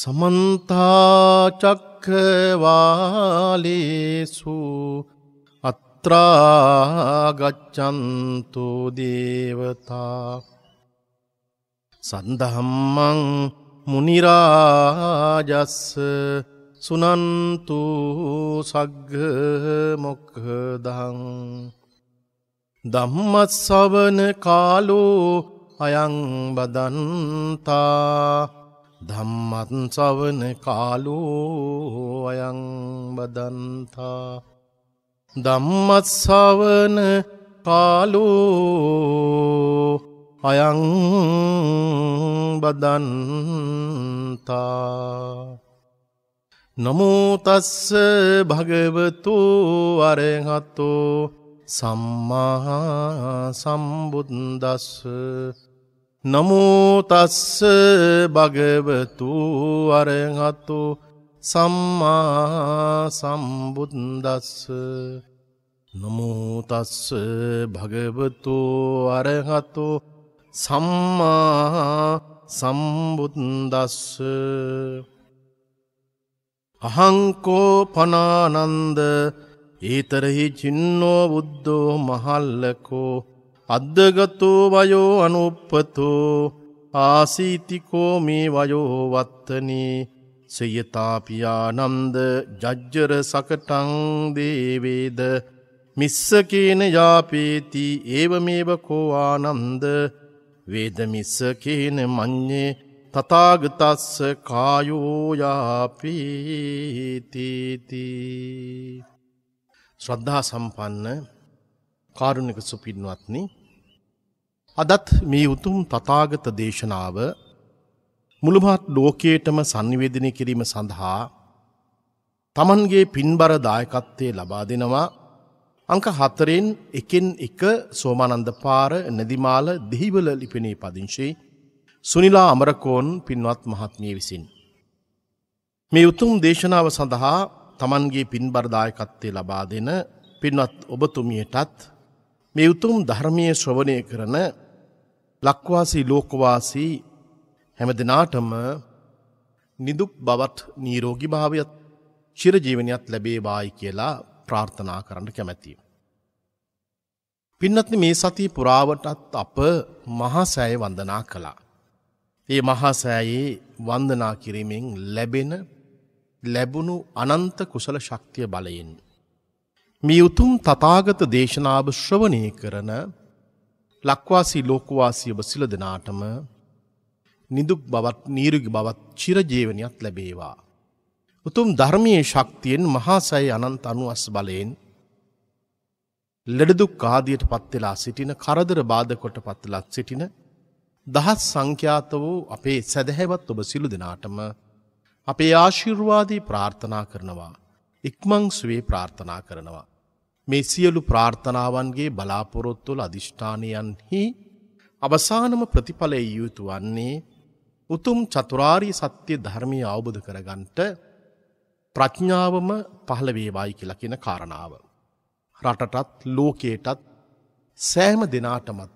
සමන්තාචක්කවාලේසු අත්‍රාගච්චන්තු දේවතා සන්දහම්මං මුනිරාජස්ස සුනන්තු සග්ග මොක්හදං දම්මත් සවන කාලෝ අයං බදන්තා ධම්මත් සවන කාලෝ අයං බදන්තා ධම්මත් සවන කාලෝ අයං බදන්තා නමෝ තස්ස භගවතු අරහතෝ සම්මා සම්බුද්දස්ස නමුතස්ස භගවතු අරහතු සම්මා සම්බුද්දස්ස නමුතස්ස භගවතු අරහතු සම්මා සම්බුද්දස්ස අහංකෝ පනානන්ද ඒතරහි චින්නෝ බුද්ධෝ මහල්ලකෝ අද්දගතෝ වයෝ අනුප්පතෝ ආසීතිකෝ මේ වයෝ වත්තනේ සයතාපියානම්ද ජජ්ජර සකටං දේවේද මිස්සකේන යාපේති ඒවමේවකෝ ආනම්ද වේදමිස්සකේන මං්්‍යේ තතාගතස්ස කායෝයාපීතීති. ශ්‍රද්ධා සම්පන්න කාරුණික සුපින්වත්නි අදත් මේ උතුම් තථාගත දේශනාව මුළුමහත් ලෝකයටම sannivedana කිරීම සඳහා Tamanගේ පින්බර දායකත්වයේ ලබා දෙනවා අංක 4න් එකෙන් එක සෝමානන්ද පාර නදිමාල දෙහිවල ලිපිනේ පදිංචි සුනිලා අමරකෝන් පින්වත් මහත්මිය විසින් මේ උතුම් දේශනාව සඳහා Tamanගේ පින්බර දායකත්වයේ ලබා දෙන පින්වත් ඔබතුමියටත් මේ උතුම් ධර්මයේ ශ්‍රවණය කරන ලක්වාසී ලෝකවාසී හැම දිනාටම නිදුක් බවත් නිරෝගී භාවයත් චිරජීවනයත් ලැබේවායි කියලා ප්‍රාර්ථනා කරන්න කැමැතියි. පින්නත්නි මේ සතිය පුරාවටත් අප මහා සෑය වන්දනා කළා. ඒ මහා සෑයේ වන්දනා කිරීමෙන් ලැබෙන ලැබුණු අනන්ත කුසල ශක්තිය බලයෙන් මේ උතුම් තතාගත දේශනාව ශ්‍රවණය කරන ලක්වාසී ලෝකවාසිය ඔබ සිල දෙනාටම නිදුක් බවත් නීරුගි බවත් චිරජීවනයක් ලැබේවා. උතුම් ධර්මයේ ශක්තියෙන් මහාසයි අනන්ත අනුවස් බලයෙන් ලෙඩදුක් ආදියට පත්වෙලා සිටින කරදර බාධකොට පත්වෙලත් සිටින දහස් සංඛ්‍යාත වූ අපේ සැදැහැවත් ඔබ සිලු දෙනාටම අපේ ආශිර්වාදී ප්‍රාර්ථනා කරනවා. ඉක්මං සුවේ ප්‍රාර්ථනා කරනවා. මේ සියලු ප්‍රාර්ථනාවන්ගේ බලාපොරොත්තුල අධිෂ්ඨානයන්හි අවසානම ප්‍රතිඵලය යුතු වන්නේ උතුම් චතුරාරි සත්‍යය ධර්මය අවබුධ කරගන්ට ප්‍රඥ්ඥාවම පහළවේවායි කියලකින කාරණාව. රටටත් ලෝකයටත් සෑම දෙනාටමත්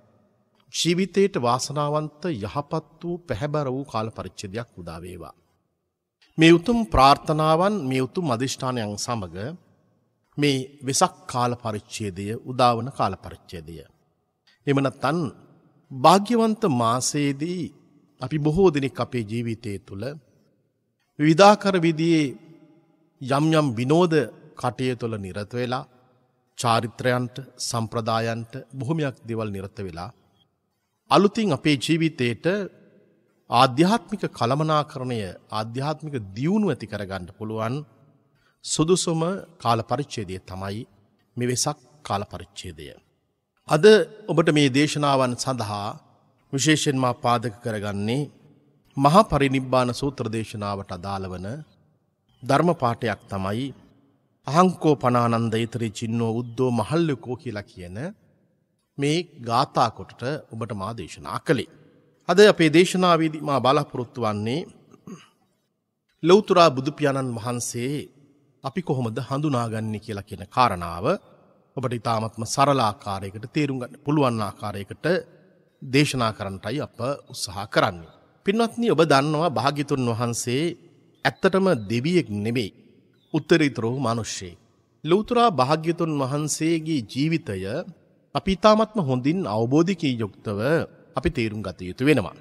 ජීවිතයට වාසනාවන්ත යහපත් වූ පැහැබැර වූ කාල පරිච්චදයක් උදාවේවා. මේ උතුම් ප්‍රාර්ථනාවන් මේ උතුම් අධිෂ්ඨානයන් සමඟ මේ වෙසක් කාල පරිච්ඡේදය උදාවන කාල පරිච්ඡේදය. එමනතන් භාග්‍යවන්ත මාසයේදී අපි බොහෝ දෙනෙක් අපේ ජීවිතය තුළ විධාකර විදියේ යම්යම් විනෝධ කටය තුළ නිරත වෙලා චාරිත්‍රයන්ට සම්ප්‍රදායන්ට බොහොමයක් දෙවල් නිරත වෙලා. අලුතින් අපේ ජීවිතයට ආධ්‍යාත්මික කළමනාකරණය ආධ්‍යාත්මික දියුණු ඇති කරගන්න පුළුවන් සුදුසුම කාල පරිච්චේදය තමයි මෙවෙසක් කාල පරිච්චේදය. අද ඔබට මේ දේශනාවන් සඳහා විශේෂෙන්ම පාදක කරගන්නේ මහා පරිනිබ්බාන සූත්‍රදේශනාවට අදාළවන ධර්මපාටයක් තමයි අහංකෝ පනානන්ද ඉතරි චින්නෝ උද්දෝ මහල්ලකෝ කියලා කියන මේ ගාථාකොටට ඔබට මා දේශනා කළේ. අද අපේ දේශනාවේදී මා බලාපොරොත්තු වන්නේ ලෞතුරා බුදුපියාණන් වහන්සේ අපි කොහොමද හඳුනාගන්නේ කියලා කියන කාරණාව ඔබට ඉතාමත්ම සරලාකාරයකට තේරුම් ගන්න පුළුවන් ආකාරයකට දේශනා කරන්නටයි අප උත්සාහ කරන්නේ. පින්වත්නි ඔබ දන්නවා භාග්‍යතුන් වහන්සේ ඇත්තටම දෙවියෙක් නෙමෙයි. උත්තරීතරෝ මිනිස්සේ. ලෞතරා භාග්‍යතුන් වහන්සේගේ ජීවිතය අපි ඉතාමත්ම හොඳින් අවබෝධිකී යුක්තව අපි තේරුම් ගත යුතු වෙනවා.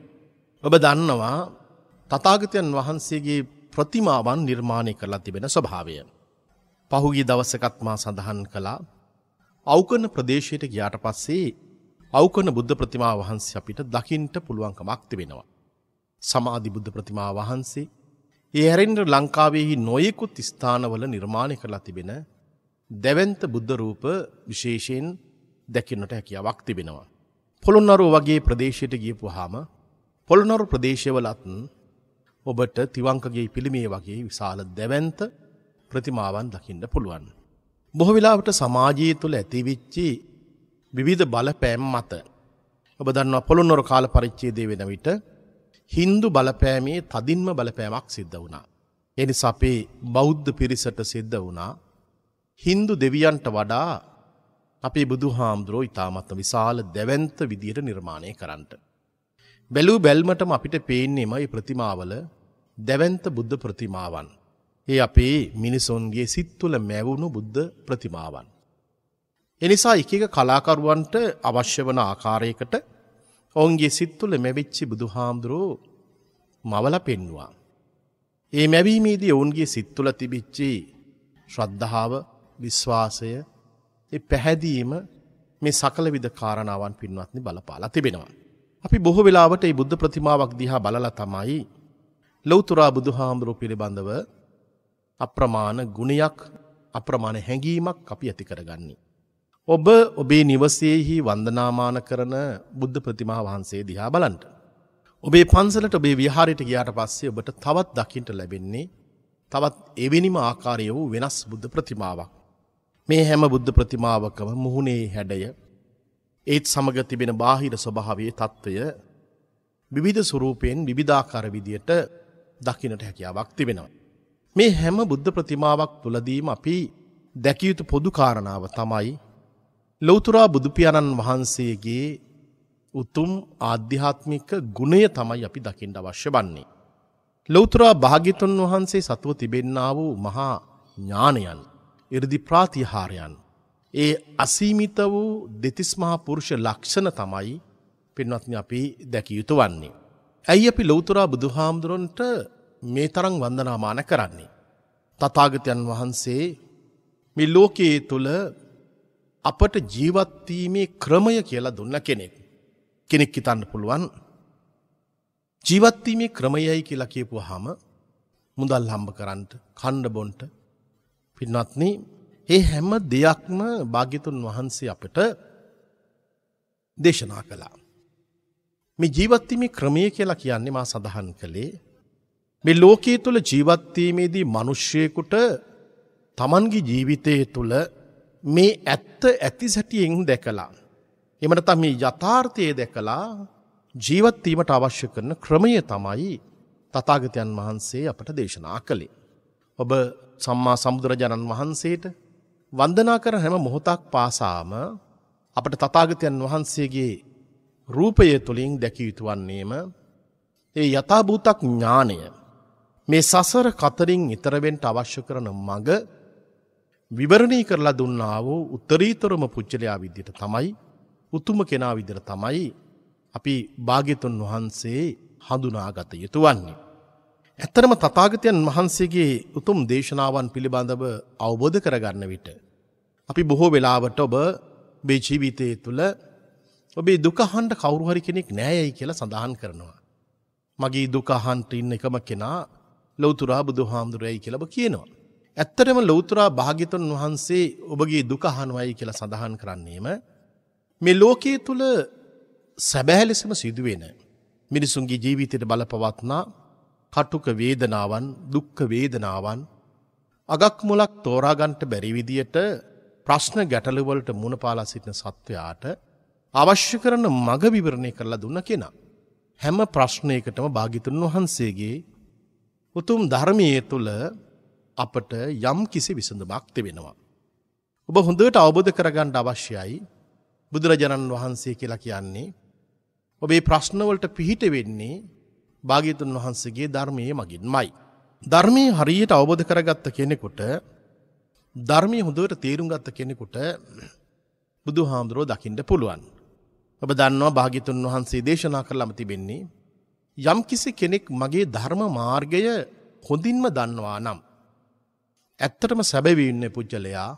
ඔබ දන්නවා තථාගතයන් වහන්සේගේ ප්‍රතිමාවන් නිර්මාණය කරලා තිබෙන ස්වභාවය. පහුගිය දවසකත් මා සඳහන් කළා අවකන ප්‍රදේශයට ගියාට පස්සේ අවකන බුද්ධ ප්‍රතිමා වහන්සේ අපිට දකින්ට පුළුවන්කමක් තිබෙනවා. සමාධි බුද්ධ ප්‍රතිමා වහන්සේ ඒ හැරෙන්ට ලංකාවේහි නොයෙකුත් ස්ථානවල නිර්මාණය කරලා තිබෙන දැවන්ත බුද්ධ රූප විශේෂයෙන් දැකින්නට හැකියාවක් තිබෙනවා. පොළොන්නරුව වගේ ප්‍රදේශයට ගියපු හාම පොළොනරු ප්‍රදේශවලත් ඔබට තිවංකගේ පිළිමේ වගේ විශාල දැවන්ත ප්‍රතිමාවන් දකින්න පුළුවන්. බොහො වෙලාවට සමාජයේ තුළ ඇතිවිච්චි විවිධ බලපෑම් මත. ඔබ දන්නවා පොළොන්නොර කාල පරිච්චේදේ වෙන විට හින්දු බලපෑමේ තදින්ම බලපෑමක් සිද්ධ වුණා. එනි සපේ බෞද්ධ පිරිසට සිද්ධ වුණා හින්දු දෙවියන්ට වඩා අපේ බුදු හාමුදුරෝ ඉතාමත්ම විශාල දැවන්ත විදියට නිර්මාණය කරන්නට. බැලූ බැල්මටම අපිට පේන්නේම ඒ ප්‍රතිමාවල දැවන්ත බුද්ධ ප්‍රතිමාවන්. ඒ අපේ මිනිසොන්ගේ සිත් තුළ මැවුණු බුද්ධ ප්‍රතිමාවන්. එනිසා එක කලාකරුවන්ට අවශ්‍ය වන ආකාරයකට ඔවුන්ගේ සිත් තුළ මැවිච්චි බුදුහාමුදුරෝ මවල පෙන්වා. ඒ මැවීමේදී ඔවුන්ගේ සිත් තුළ තිබිච්චි ශ්‍රද්ධාව විශ්වාසය පැහැදීම මේ සකල විද කාරණාවන් පින්වත්නි බලපාලා තිබෙනවා. අපි බොහෝ වෙලාවට ඒ බුද්ධ ප්‍රතිමාවක් දිහා බලලා තමයි ලොවතුරා බුදු හාමුදුරුව පිළිබඳව අප්‍රමාණ ගුණයක් අප්‍රමාණ හැඟීමක් අපි ඇති කරගන්නේ. ඔබ ඔබේ නිවසේහි වන්දනාමාන කරන බුද්ධ ප්‍රතිමා වහන්සේ දිහා බලන්ට. ඔබේ පන්සලට ඔබේ විහාරයට ගියාට පස්සේ ඔබට තවත් දකිින්ට ලැබෙන්නේ තවත් එවැනිම ආකාරය වූ වෙනස් බුද්ධ ප්‍රතිමාවක්. මේ හැම බුද්ධ ප්‍රතිමාවකම මුහුණේ හැඩය ඒත් සමග තිබෙන බාහිර ස්වභාවයේ තත්ත්වය විවිධ ස්වරූපයෙන් විවිධාකාර විදියට දකිනට හැකියාවක් තිබෙනවා. මේ හැම බුද්ධ ප්‍රතිමාවක් තුලදීම අපි දැකිය යුතු පොදු කාරණාව තමයි ලෞතුරා බුදුපියාණන් වහන්සේගේ උතුම් ආධ්‍යාත්මික ගුණය තමයි අපි දකිින්ට අවශ්‍ය වන්නේ. ලොවතුරා භාගිතුන් වහන්සේ සතුව තිබෙන්න්නා වූ මහා ඥානයන් ඉරදි ප්‍රාතිහාරයන්. ඒ අසීමිත වූ දෙතිස්මහා පුරුෂ ලක්ෂණ තමයි පෙන්වත්න අපි දැකියයුතු වන්නේ. ඇයි අපි ලෞතුරා බුදුහාමුදුරන්ට මේ තරං වන්දනාමාන කරන්නේ. තතාගතයන් වහන්සේ මේ ලෝකයේ තුළ අපට ජීවත්වීමේ ක්‍රමය කියලා දුන්න කෙනෙක්. කෙනෙක් හිතන්න පුළුවන් ජීවත්වීමේ ක්‍රමයයි කියලා කියපු හම මුදල් හම්බ කරන්ට කණ්ඩ බොන්ට පින්නත්න ඒ හැම දෙයක්ම භාග්‍යතුන් වහන්සේ අපට දේශනා කලා. මේ ජීවත්වීමේ ක්‍රමය කියලා කියන්නේ මා සඳහන් කළේ මේ ලෝකයේ තුළ ජීවත්වීමේදී මිනිස්සෙකුට Tamanගේ ජීවිතය තුළ මේ ඇත්ත ඇති සැටියෙන් දැකලා එහෙම නැත්නම් මේ යථාර්ථය දැකලා ජීවත්වීමට අවශ්‍ය කරන ක්‍රමය තමයි තථාගතයන් වහන්සේ අපට දේශනා කළේ. ඔබ සම්මා සම්බුදුරජාණන් වහන්සේට වන්දනා කර හැම මොහොතක් පාසාම අපට තථාගතයන් වහන්සේගේ රූපය තුළින් දැකිය යුතු වන්නේම ඒ යථභූතක් ඥානය මේ සසර කතරින් ඉතරවෙන්ට අවශ්‍ය කරන මඟ විවරණී කරලා දුන්නා වූ උත්තරීතරම පුච්චලයා විද්‍යට තමයි උතුම කෙනා විදිර තමයි අපි භාග්‍යතුන් වහන්සේ හඳුනාගත යුතු වන්නේ. ඇත්තරම තතාගතයන් වහන්සේගේ උතුම් දේශනාවන් පිළිබඳව අවබෝධ කරගන්න විට. අපි බොහෝ වෙලාවට ඔබ බේජීවිතය තුළ ඔබේ දුක අහන්න කවුරු හරි කෙනෙක් නෑයයි කියලා සඳහන් කරනවා. මගේ දුක අහන්න ඉන්න එකම කෙනා ලෞතර බුදුහාමුදුරයි කියලා ඔබ කියනවා. ඇත්තටම ලෞතර භාග්‍යතුන් වහන්සේ ඔබගේ දුක අහනවයි කියලා සඳහන් කරන්නේම මේ ලෝකයේ තුල සැබෑ ලෙසම සිදුවෙන මිනිසුන්ගේ ජීවිතයට බලපවත්නා කටුක වේදනාවන් දුක්ඛ වේදනාවන් අගක් මුලක් තෝරාගන්ට බැරි විදියට ප්‍රශ්න ගැටලුවලට මුණපාලා සිටින සත්වයාට අවශ්‍ය කරන මග විවරණය කරලා දුන්න කෙනා. හැම ප්‍රශ්නයකටම භාගිතුන් වහන්සේගේ උතුම් ධර්මයේ තුළ අපට යම් කිසි විසඳමක් තිබෙනවා. ඔබ හොඳට අවබෝධ කරගන්න අවශ්‍යයි බුදුරජාණන් වහන්සේ කියලා කියන්නේ ඔබේ ප්‍රශ්නවලට පිහිට වෙන්නේ භාග්‍යතුන් වහන්සේගේ ධර්මයේ මගින්මයි. ධර්මයේ හරියට අවබෝධ කරගත්ත කෙනෙකුට ධර්මයේ හොඳට තේරුම් ගත්ත කෙනෙකුට බුදුහාමුදුරෝ දකින්න පුළුවන්. ඔබ දන්නවා භාගිතුන් වහන්සේ දේශනා කරලම තිබෙන්නේ. යම් කිසි කෙනෙක් මගේ ධර්ම මාර්ගය හොඳින්ම දන්නවා නම්. ඇත්තටම සැබැවීන්න පුද්ගලයා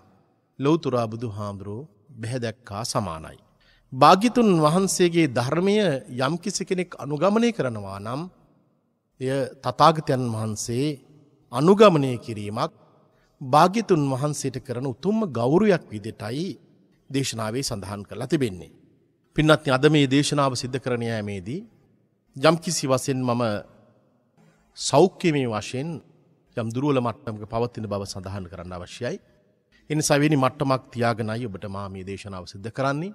ලොවතුරා බුදු හාමුදුරෝ බැහැදැක්කා සමානයි. භාගිතුන් වහන්සේගේ ධර්මය යම් කිසි කෙනෙක් අනුගමනය කරනවා නම් එය තතාගතයන් වහන්සේ අනුගමනය කිරීමක් භාගිතුන් වහන්සේට කරන උතුම්ම ගෞරුයක් විදිටයි දේශනාවේ සඳහන් කරලා තිබෙන්නේ. පින්නත් අද මේ දේශනාව සිද්ධ කරන යෑමේදී යම්කිසි වසෙන් මම සෞඛ්‍යමේ වශයෙන් යම් දුරුවල මට්ටමක පවත්තින බව සඳහන් කරන්න අවශ්‍යයි. එනි සවනි මට්ටමක් තියාගෙනයි ඔබට මාමී දේශනාව සිද්ධ කරන්නේ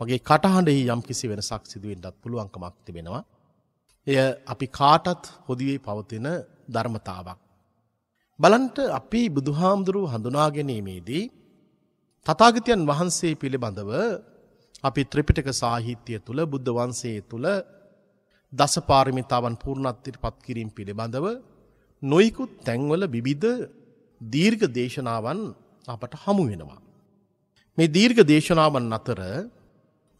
මගේ කටහඬෙහි යම් කිසි වෙනසක් සිදුවෙන්ටත් පුළුවන්කමක් තිබෙනවා. එය අපි කාටත් හොදිවේ පවතින ධර්මතාවක්. බලන්ට අපි බුදුහාමුදුරු හඳුනාගැනීමේදී තතාගතයන් වහන්සේ පිළිබඳව අපි ත්‍රිපිටක සාහිත්‍යය තුළ බුද්ධ වන්සේ තුළ දස පාරමිතාවන් පූර්ණත්තිට පත්කිරීම් පිළිබඳව නොයිකුත් තැන්වල විවිධ දීර්ඝ දේශනාවන් අපට හමු වෙනවා. මේ දීර්ඝ දේශනාවන් අතර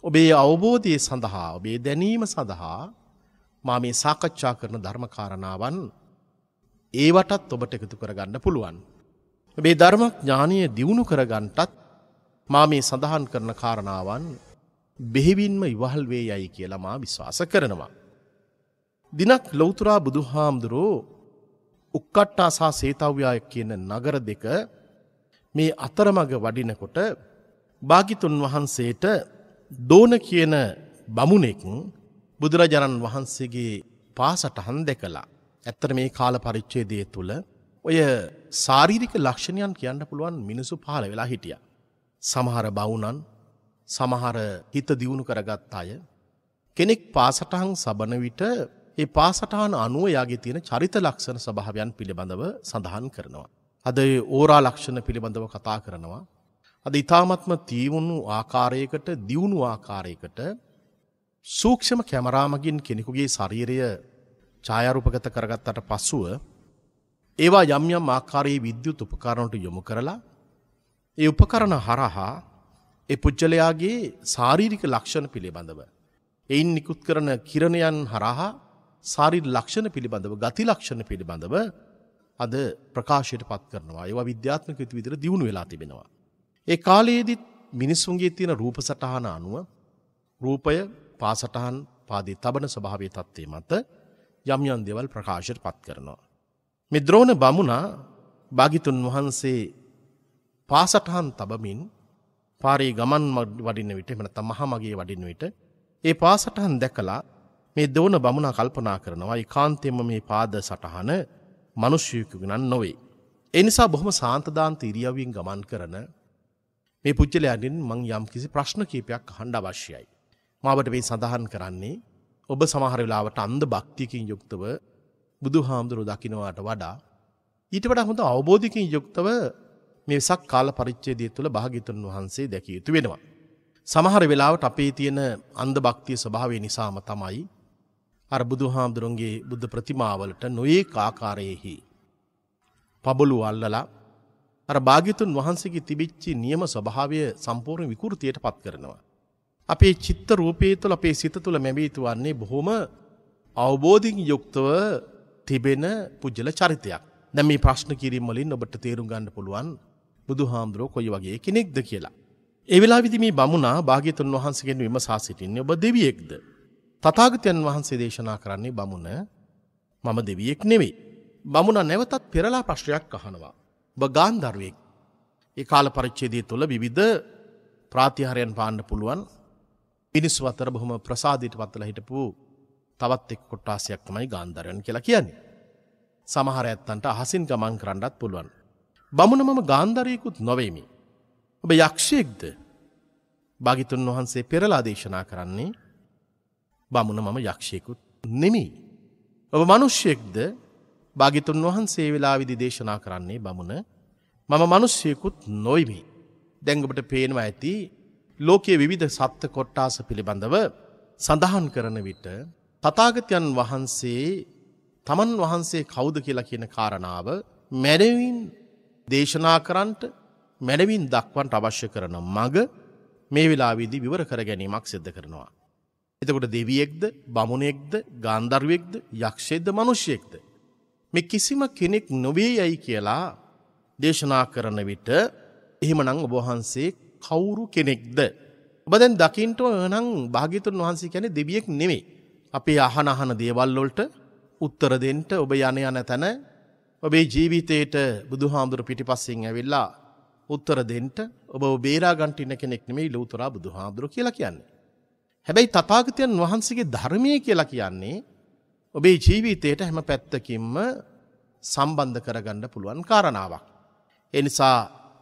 ඔබේ අවබෝධය සඳහා ඔබේ දැනීම සඳහා මා මේ සාකච්ඡා කරන ධර්මකාරණාවන් ඒවටත් ඔබට එකතු කරගන්න පුළුවන්. ඔබේ ධර්මක් ඥානය දියුණු කරගන්ටත් මා මේ සඳහන් කරන කාරණාවන් බෙහෙවින්ම ඉවහල් වේ යයි කියලා මා විශ්වාස කරනවා. දිනක් ලෞතුරා බුදුහාමුදුරෝ උක්කට්ටා සහ සේතව්‍යාය කියන නගර දෙක මේ අතරමඟ වඩිනකොට භාගිතුන් වහන්සේට දෝන කියන බමුණෙක් බුදුරජාණන් වහන්සේගේ පාසටහන් දෙකලා. ඇත්තට මේ කාල පරිච්ඡේදය තුල ඔය ශාරීරික ලක්ෂණයන් කියන්න පුළුවන් මිනිසු පහළ වෙලා හිටියා. සමහර බවුනන් සමහර හිත දියුණු කරගත් අය කෙනෙක් පාසටහන් සබන විට ඒ පාසටහන අනුව යාගේ තියෙන චරිත ලක්ෂණ ස්වභාවයන් පිළිබඳව සඳහන් කරනවා. අද ඕරා ලක්ෂණ පිළිබඳව කතා කරනවා. අද ඉතාමත්ම තීවුණු ආකාරයකට දියුණු ආකාරයකට සූක්ෂම කැමරාමගින් කෙනෙකුගේ ශරීරය ඡායරූපගත කරගත්තට පසුව ඒවා යම් යම් ආකාරයේ විද්‍යුත් උපකරණට යොමු කරලා ඒ උපකරණ හරහා ඒ පුද්ගලයාගේ ශාරීරික ලක්ෂණ පිළිබඳව. එයින් නිකුත් කරන කිරණයන් හරහා සාරිල් ලක්ෂණ පිළිබඳව ගති ලක්ෂණ පිළිබඳව අද ප්‍රකාශයට පත් කරනවා ඒවා විද්‍යාත්මක යුතු විදිර දියුණු වෙලා තිබෙනවා. ඒ කාලයේදත් මිනිස්සුන්ගේ තියෙන රූප සටහන අනුව රූපය පාසටහන් පාදී තබන ස්වභාවය තත්ත්වේ මත යම් යම් දෙවල් ප්‍රකාශයට පත් කරනවා. මෙද්‍රෝණ බමුණා භාගිතුන් වහන්සේ පාසටහන් තබමින් පාරේ ගමන් වඩින්න විට එමන තමහ මගේ වඩින්න විට ඒ පාසටහන් දැකලා මේ දෝන බමුණා කල්පනා කරනවා කාන්තෙම මේ පාද සටහන මනුෂ්‍යයකුගෙනන් නොවේ. එනිසා බොහොම සාන්තධාන්ත ඉරියවින් ගමන් කරන මේ පුද්ජලයන්ින් මං යම් කිසි ප්‍රශ්න කීපයක් හණ්ඩ අවශ්‍යයි. මාවට මේ සඳහන් කරන්නේ ඔබ සමහර වෙලාවට අන්ද භක්තියකින් යුක්තව බුදු හාමුදුරු දකිනවාට වඩා ඊට වඩා හොඳ අවබෝධිකින් යුක්තව මේ වෙසක් කාල පරිච්ඡේදය තුළ භාග්‍යතුන් වහන්සේ දැකිය යුතු වෙනවා. සමහර වෙලාවට අපේ තියෙන අන්ධ භක්තිය ස්වභාවය නිසාම තමයි අර බුදුහාමුදුරන්ගේ බුද්ධ ප්‍රතිමාවලට නොඒක ආකාරයෙහි පබොලු අල්ලලා අර භාග්‍යතුන් වහන්සේගේ තිබිච්චි නියම ස්වභාවය සම්පූර්ණ විකෘතියට පත් කරනවා. අපේ චිත්ත රූපේ තුළ අපේ සිත තුළ මැවීතු වන්නේ බොහොම අවබෝධින් යුක්තව තිබෙන පුද්ජල චරිතයක්. දැ මේ ප්‍රශ්න කිරීම් වලින් ඔබට තේරුම් ගන්න පුළුවන් බුදුහාමුදුරෝ කොයි වගේ කෙනෙක්ද කියලා. ඒ වෙලාවේදී මේ බමුණා භාග්‍යතුන් වහන්සේගෙන් විමසා සිටින්නේ ඔබ දෙවියෙක්ද? තථාගතයන් වහන්සේ දේශනා කරන්නේ බමුණ මම දෙවියෙක් නෙවෙයි. බමුණා නැවතත් පෙරලා ප්‍රශ්නයක් අහනවා. ඔබ ගාන්ධර්වයෙක්. ඒ කාල පරිච්ඡේදය තුළ විවිධ ප්‍රාතිහාරයන් පාන්න පුළුවන් මිනිස්සු අතර බොහොම ප්‍රසාදයට පත්වලා හිටපු තවත් එක් කොට්ටාසයක් තමයි ගාන්ධර්වයන් කියලා කියන්නේ. සමහර ඇත්තන්ට අහසින් ගමන් කරන්නත් පුළුවන්. බමුණ මම ගාන්ධරයකුත් නොවේමි. ඔබ යක්ෂයෙක්ද භාගිතුන් වහන්සේ පෙරලා දේශනා කරන්නේ බමුණ මම යක්ෂයකුත් නෙමී. ඔබ මනුෂ්‍යයෙක්ද භාගිතුන් වහන්සේ වෙලා විදි දේශනා කරන්නේ බමුණ මම මනුෂ්‍යයකුත් නොයිමි. දැංගබට පේනවා ඇති ලෝකයේ විවිධ සත්ත කොට්ටාස පිළිබඳව සඳහන් කරන විට තතාගතයන් වහන්සේ තමන් වහන්සේ කෞුද කියලා කියන කාරණාව මැරවින් දේශනා කරන්ට මැනවින් දක්වන්ට අවශ්‍ය කරන මග මේ වෙලාවීදි විවර කර ගැනීමක් සිද්ධ කරනවා. එතකොට දෙවියෙක්ද බමුණෙක්ද ගාන්ධර්වෙක්ද යක්ෂේද මනුෂ්‍යයෙක්ද. මෙ කිසිම කෙනෙක් නොවේ යැයි කියලා දේශනා කරන විට එහෙමනං ඔබහන්සේ කවුරු කෙනෙක්ද. ඔබදැන් දකිින්ට නං භාගිතුන් වහන්සේ කැන දෙවියෙක් නෙමේ. අපේ අහන අහන දේවල්ලොල්ට උත්තර දෙන්ට ඔබ යන යන තැන ඔබේ ජීවිතයට බුදුහාමුදුර පිටිපස්සෙන් ඇවිල්ලා උත්තර දෙන්න ඔබ බේරා ගන්න ඉන්න කෙනෙක් නෙමෙයි ලෞතර බුදුහාමුදුර කියලා කියන්නේ. හැබැයි තථාගතයන් වහන්සේගේ ධර්මයේ කියලා කියන්නේ ඔබේ ජීවිතයට හැම පැත්තකින්ම සම්බන්ධ කරගන්න පුළුවන් කාරණාවක්. ඒ නිසා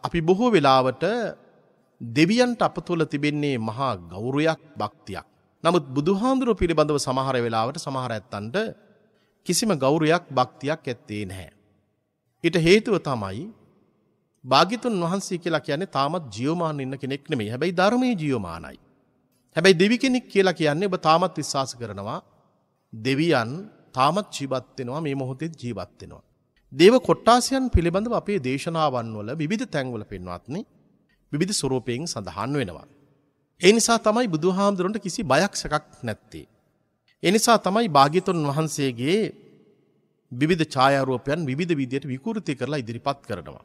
අපි බොහෝ වෙලාවට දෙවියන්ට අප තුළ තිබෙන්නේ මහා ගෞරවයක් භක්තියක්. නමුත් බුදුහාඳුරුව පිළිබඳව සමහර වෙලාවට සමහර ඇත්තන්ට කිසිම ගෞරවයක් භක්තියක් ඇත්තේ නැහැ. ඊට හේතුව තමයි භාග්‍යතුන් වහන්සේ කියලා කියන්නේ තාමත් ජීවමාන ඉන්න කෙනෙක් නෙමෙයි. හැබැයි ධර්මයේ ජීවමානයි. හැබැයි දෙවි කෙනෙක් කියලා කියන්නේ ඔබ තාමත් විශ්වාස කරනවා දෙවියන් තාමත් ජීවත් වෙනවා මේ මොහොතේ ජීවත් වෙනවා. දේව කොට්ටාසයන් පිළිබඳව අපේ දේශනාවන් වල විවිධ තැන්වල පෙන්වත්නි විවිධ ස්වරූපයෙන් සඳහන් වෙනවා. ඒ නිසා තමයි බුදුහාමුදුරන්ට කිසි බයක් සැකක් නැත්තේ. ඒ නිසා තමයි භාග්‍යතුන් වහන්සේගේ විවිධ ඡායාරූපයන් විවිධ විදියට විකෘති කරලා ඉදිරිපත් කරනවා.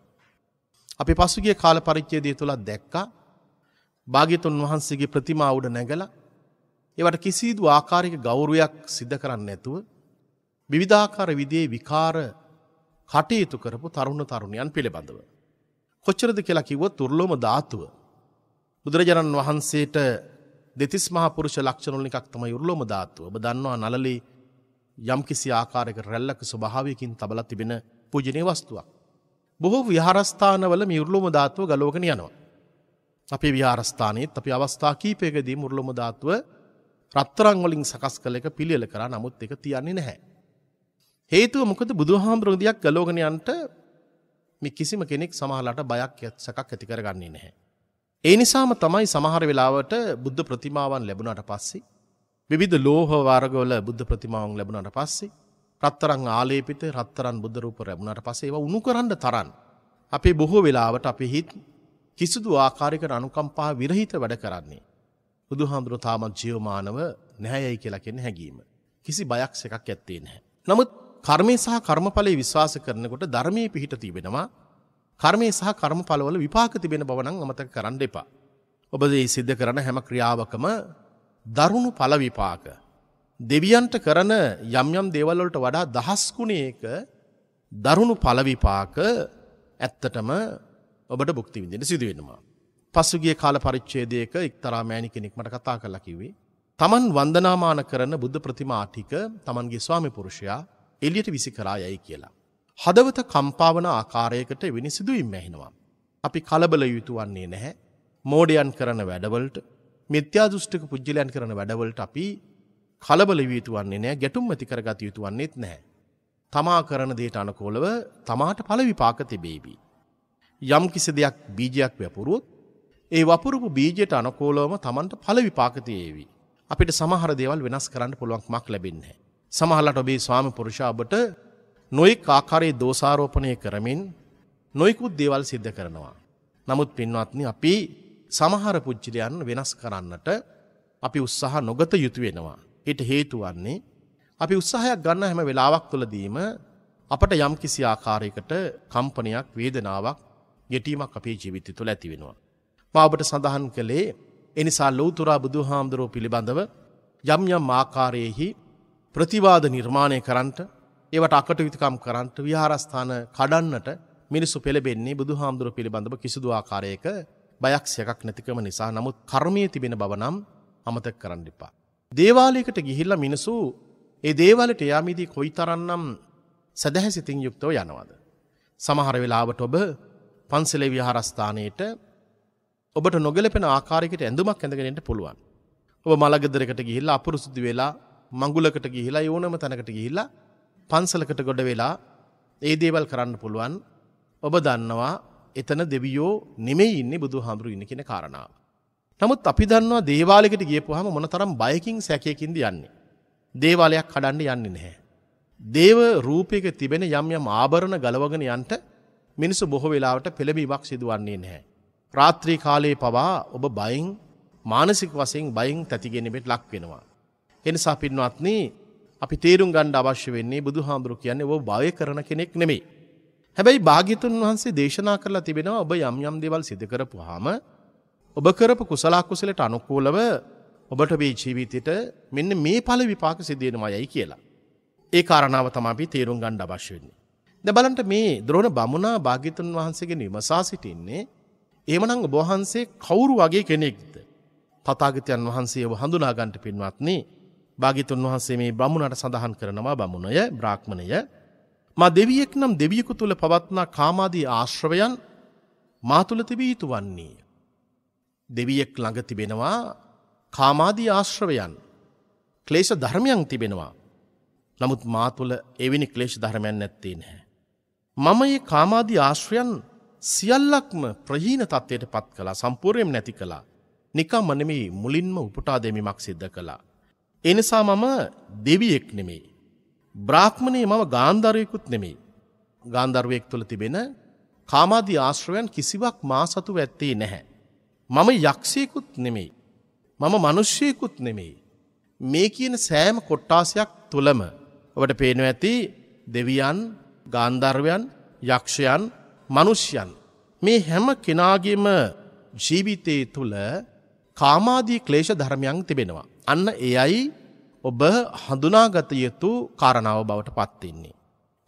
අපි පසුගිය කාල පරිච්ඡේදය තුල දැක්කා භාග්‍යතුන් වහන්සේගේ ප්‍රතිමා උඩ නැගලා ඒවට කිසිදු ආකාරයක ගෞරවයක් සිද්ධ කරන්නේ නැතුව විවිධාකාර විදියේ විකාර කටයුතු කරපු තරුණ තරුණයන් පිළිබඳව. කොච්චරද කියලා කිව්වොත් තුර්ලෝම ධාතුව. බුදුරජාණන් වහන්සේට දෙතිස් මහා පුරුෂ ලක්ෂණ වලින් එකක් තමයි උර්ලෝම ධාතුව. ඔබ දන්නවා නළලේ යම්කිසි ආකාරයක රැල්ලක ස්වභාවයකින් තබල තිබෙන පුජනය වස්තුවක්. බොහෝ විහාරස්ථානවල මියුරලොම ධාතුව ගලෝගෙන යනවා. අපේ විහාරස්ථානයේත් අපි අවස්ථා කීපයකදී මුරලොම ධාතුව රත්තරංවලින් සකස් කළ එක පිළියල කරා නමුත් එක තියන්නේ නැහැ. හේතුව මොකද බුදුහාමුදුරුවදයක් ගලෝගනයන්ට මේ කිසිම කෙනෙක් සමහලට බයක් සකක් ඇති කරගන්නේ නැහැ. ඒ නිසාම තමයි සමහර වෙලාවට බුද්ධ ප්‍රතිමාවන් ලැබුණට පස්සේ විවිධ ලෝහ වර්ගවල බුද්ධ ප්‍රතිමාවන් ලැබුණට පස්සේ රත්තරන් ආලේපිත රත්තරන් බුද්ධ රූප ලැබුණට පස්සේ ඒවා උණු කරන්න තරම් අපේ බොහෝ වෙලාවට අපේ හිත් කිසිදු ආකාරයකට අනුකම්පා විරහිත වැඩ කරන්නේ බුදුහාමුදුරුවෝ තාමත් ජීවමානව නැහැයි කියලා කියන හැඟීම කිසි බයක් එකක් ඇත්තේ නැහැ. නමුත් කර්මය සහ කර්මඵලයේ විශ්වාස කරනකොට ධර්මයේ පිහිට තිබෙනවා කර්මය සහ කර්මඵලවල විපාක තිබෙන බව නම් අමතක කරන්න එපා. ඔබ මේ සිද්ධ කරන හැම ක්‍රියාවකම දරුණු පලවිපාක. දෙවියන්ට කරන යම්යම් දේවල්වලට වඩා දහස්කුණේක දරුණු පලවිපාක ඇත්තටම ඔබට බුක්ති විඳෙන සිදුවෙනවා. පසුගිය කාල පරිච්චේදයක එක්තරා මෑණි කෙනෙක් මට කතා කළා කිව්වේ. තමන් වන්දනාමාන කරන බුද්ධ ප්‍රතිමා ටික තමන්ගේ ස්වාමි පුරුෂයා එළියට විසි කරා යයි කියලා. හදවත කම්පාවන ආකාරයකට වෙනි සිදුවීම් ඇහෙනවා. අපි කලබල යුතු වන්නේ නැහැ. මෝඩයන් කරන වැඩවලට මිත්‍යා දෘෂ්ටික පුජ්‍යලයන් කරන වැඩවලට අපි කලබල වීතු වන්නේ නෑ ගැටුම් ඇති කරගත යුතු වන්නේත් නැහැ. තමා කරන දේට අනකෝලව තමාට පල විපාක තිබේබී. යම් කිසි දෙයක් බීජයක් වැපුරුවොත් ඒ වපුරපු බීජයට අනකෝලවම තමන්ට පල විපාකතියේවි. අපිට සමහර දේවල් වෙනස් කරන්න පුළුවක් මක් ලැබෙන්නේ. සමහල්ලට ඔබේ ස්වාම පුරුෂාබට නොයෙක් ආකාරයේ දෝසාරෝපනය කරමින් නොයිකුත් දේවල් සිද්ධ කරනවා. නමුත් පින්වත්නි අපි සමහර පුද්ජලයන් වෙනස් කරන්නට අපි උත්සාහ නොගත යුතු වෙනවා. එට හේතුවන්නේ අපි උත්සාහයක් ගන්න හැම වෙලාවක් තුළදීම අපට යම් කිසි ආකාරයකට කම්පනයක් වේදනාවක් ගෙටීමක් අපේ ජීවිතය තුළ ඇති වෙනවා. මාඔබට සඳහන් කළේ එනිසා ලෝතුරා බුදු හාමුදුරුව පිළිබඳව යම් යම් ආකාරයෙහි ප්‍රතිවාද නිර්මාණය කරන්ට ඒවට අකටවිතකම් කරන්ට විහාරස්ථාන කඩන්නට මිනිස්සු පෙළබෙන්නේ බුදු හාමුදුරුව පිළිබඳව කිසිදු ආකාරයක බයක් සැකක් නැතිකම නිසා නමුත් කර්මය තිබෙන බව නම් අමතක කරන්න එපා. දේවාලයකට ගිහිල්ල මිනිසු ඒ දේවලට යාමිදී කොයි තරන්නම් සැදැහැ සිතින් යුක්තව යනවාද. සමහර වෙලාවට ඔබ පන්සලේ විහාරස්ථානයට ඔබට නොගලපෙන ආකාරයකට ඇඳුමක් ඇඳගෙනට පුළුවන්. ඔබ මළගෙදරකට ගිහිල්ලා අපුරුසුදු වෙලා මංගුලකට ගිහිලා යෝනම තැනකට ගිහිල්ලා පන්සලකට ගොඩ වෙලා ඒ දේවල් කරන්න පුළුවන් ඔබ දන්නවා එතන දෙවියෝ නෙමෙයි ඉන්නේ බුදුහාමුදුරු ඉන්න කියන කාරණාව. නමුත් අපි දන්නවා දේවාලයකට ගියපුවාම මොනතරම් බයකින් සැකයකින්ද යන්නේ. දේවාලයක් කඩන්න යන්නේ නැහැ. දේව රූපයක තිබෙන යම් යම් ආභරණ ගලවගෙන යන්ට මිනිසු බොහෝ වෙලාවට පෙළඹීමක් සිදුවන්නේ නැහැ. රාත්‍රී කාලයේ පවා ඔබ බයින් මානසික වසයෙන් බයින් තැතිගෙනෙමෙට ලක් වෙනවා. එනිසා පින්වත්න්නේ අපි තේරුම් ගණ්ඩ අවශ්‍ය වෙන්නේ බුදු හාමුදුරු කියන්නේ ඔ භය කරන කෙනෙක් නෙමේ. හැබැයි භාගිතුන් වහන්සේ දේශනා කරලා තිබෙනවා ඔබ යම් යම් දේවල් සිදු කරපු හාම ඔබ කරපු කුසලාකුසලට අනුකූලව ඔබට මේ ජීවිතයට මෙන්න මේ පල විපාක සිදුවෙනවා යයි කියලා. ඒ කාරණාව තමාපි තේරුම් ගණ්ඩ අවශ්‍ය වෙන්නේ. ද බලන්ට මේ ද්‍රෝණ බමුණා භාගිතුන් වහන්සේගෙන විමසා සිටින්නේ ඒමනං බොහන්සේ කවුරු වගේ කෙනෙක්ද. තතාගතයන් වහන්සේ ඔබ හඳුනාගන්ට පින්වත්න්නේ භාගිතුන් වහන්සේ මේ බමුණට සඳහන් කරනවා බමුණය බ්‍රාක්්මණය මා දෙවියෙක් නම් දෙවියකු තුළ පවත්නා කාමාදී ආශ්‍රවයන් මා තුළ තිබී යුතු වන්නේ. දෙවියෙක් ළඟ තිබෙනවා කාමාදී ආශ්‍රවයන් ක්ලේෂ ධර්මයන් තිබෙනවා. නමුත් මා තුළ එවැනි ක්ලේෂ ධර්මයන් නැත්තේ නැහැ. මම ඒ කාමාදී ආශ්‍රයන් සියල්ලක්ම ප්‍රහීන තත්ත්වයට පත් කලා සම්පූර්යම නැති කළා නිකා මනෙමේ මුලින්ම උපටා දෙමිමක් සිද්ධ කළා. එනිසා මම දෙවියෙක් නෙමේ බ්‍රාහ්මණයේ මම ගාන්ධර්යෙකුත් නෙමෙයි. ගාන්ධර්වයෙක් තුළ තිබෙන කාමාදී ආශ්‍රවයන් කිසිවක් මා සතු ඇත්තේ නැහැ. මම යක්ෂයකුත් නෙමෙයි. මම මනුෂ්‍යයකුත් නෙමෙයි. මේ කියන සෑම කොට්ටාසයක් තුළම ඔබට පේනු ඇති දෙවියන් ගාන්ධර්වයන් යක්ෂයන් මනුෂ්‍යයන්. මේ හැම කෙනාගේම ජීවිතයේ තුළ කාමාදී ක්ලේෂ ධර්මයන් තිබෙනවා. අන්න ඒ අයි ඔබ හඳුනාගත යුතු කාරණාව බවට පත්වෙන්නේ.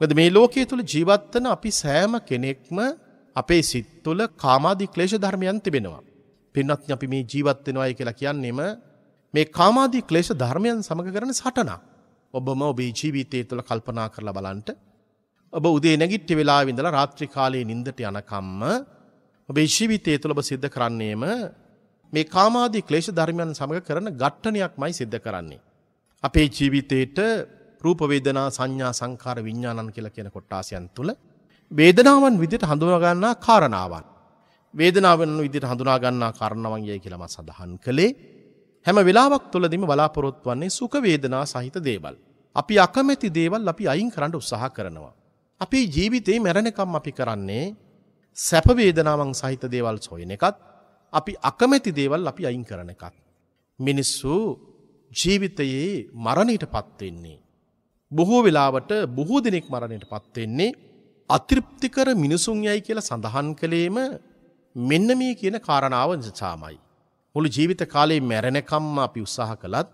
ගද මේ ලෝකයේ තුළ ජීවත්වන අපි සෑම කෙනෙක්ම අපේ සිත් තුළ කාමාදී ක්ලේෂ ධර්මයන් තිබෙනවා. පින්නත් අපි මේ ජීවත්වෙනවාය කියලා කියන්නෙම මේ කාමාදී ක්ලේෂ ධර්මයන් සමඟ කරන සටනා. ඔබම ඔබේ ජීවිතය තුළ කල්පනා කරලා බලන්ට. ඔබ උදේ නැගිට්ටි වෙලා විඳලා රාත්‍රි කාලයේ නින්දට යනකම්ම ඔබේ ජීවිතය තුළ ඔබ සිද්ධ කරන්නේම මේ කාමාදී ක්ලේෂ ධර්මයන් සමඟ කරන ඝට්ටනයක්මයි සිද්ධ කරන්නේ. අපේ ජීවිතයට රූපවේදනා සංඥා සංකාර විඤ්ඥාණන් කියලා කියන කොට්ටාසියන් තුළ වේදනාවන් විදිට හඳුනගන්නා කාරණාවන්. වේදනාවන් විදිට හඳුනාගන්නා කරණවන්ගේ කියලම සඳහන් කළේ හැම වෙලාවක් තුළදිම බලාපොරොත් වන්නේ සුකවේදනා සහිත දේවල්. අපි අකමැති දේවල් අපි අයින් කරන්න උත්සාහ කරනවා. අපේ ජීවිතේ මැරණකම් අපි කරන්නේ සැපවේදනාවන් සහිත දේවල් සොයන එකත් අපි අකමැති දේවල් අපි අයින් කරන එකත්. මිනිස්සු ජීවිතයේ මරණයටපත් වෙන්නේ. බොහෝ වෙලාවට බොහෝ දිනෙක් මරණයටපත් වෙන්නේ අතෘප්තිකර මිනිසුන් යයි කියලා සඳහන් කළේම මෙන්න මේ කියන කාරණාව නිසාමයි. මුළු ජීවිත කාලේ මැරෙනකම්ම අපි උත්සාහ කළත්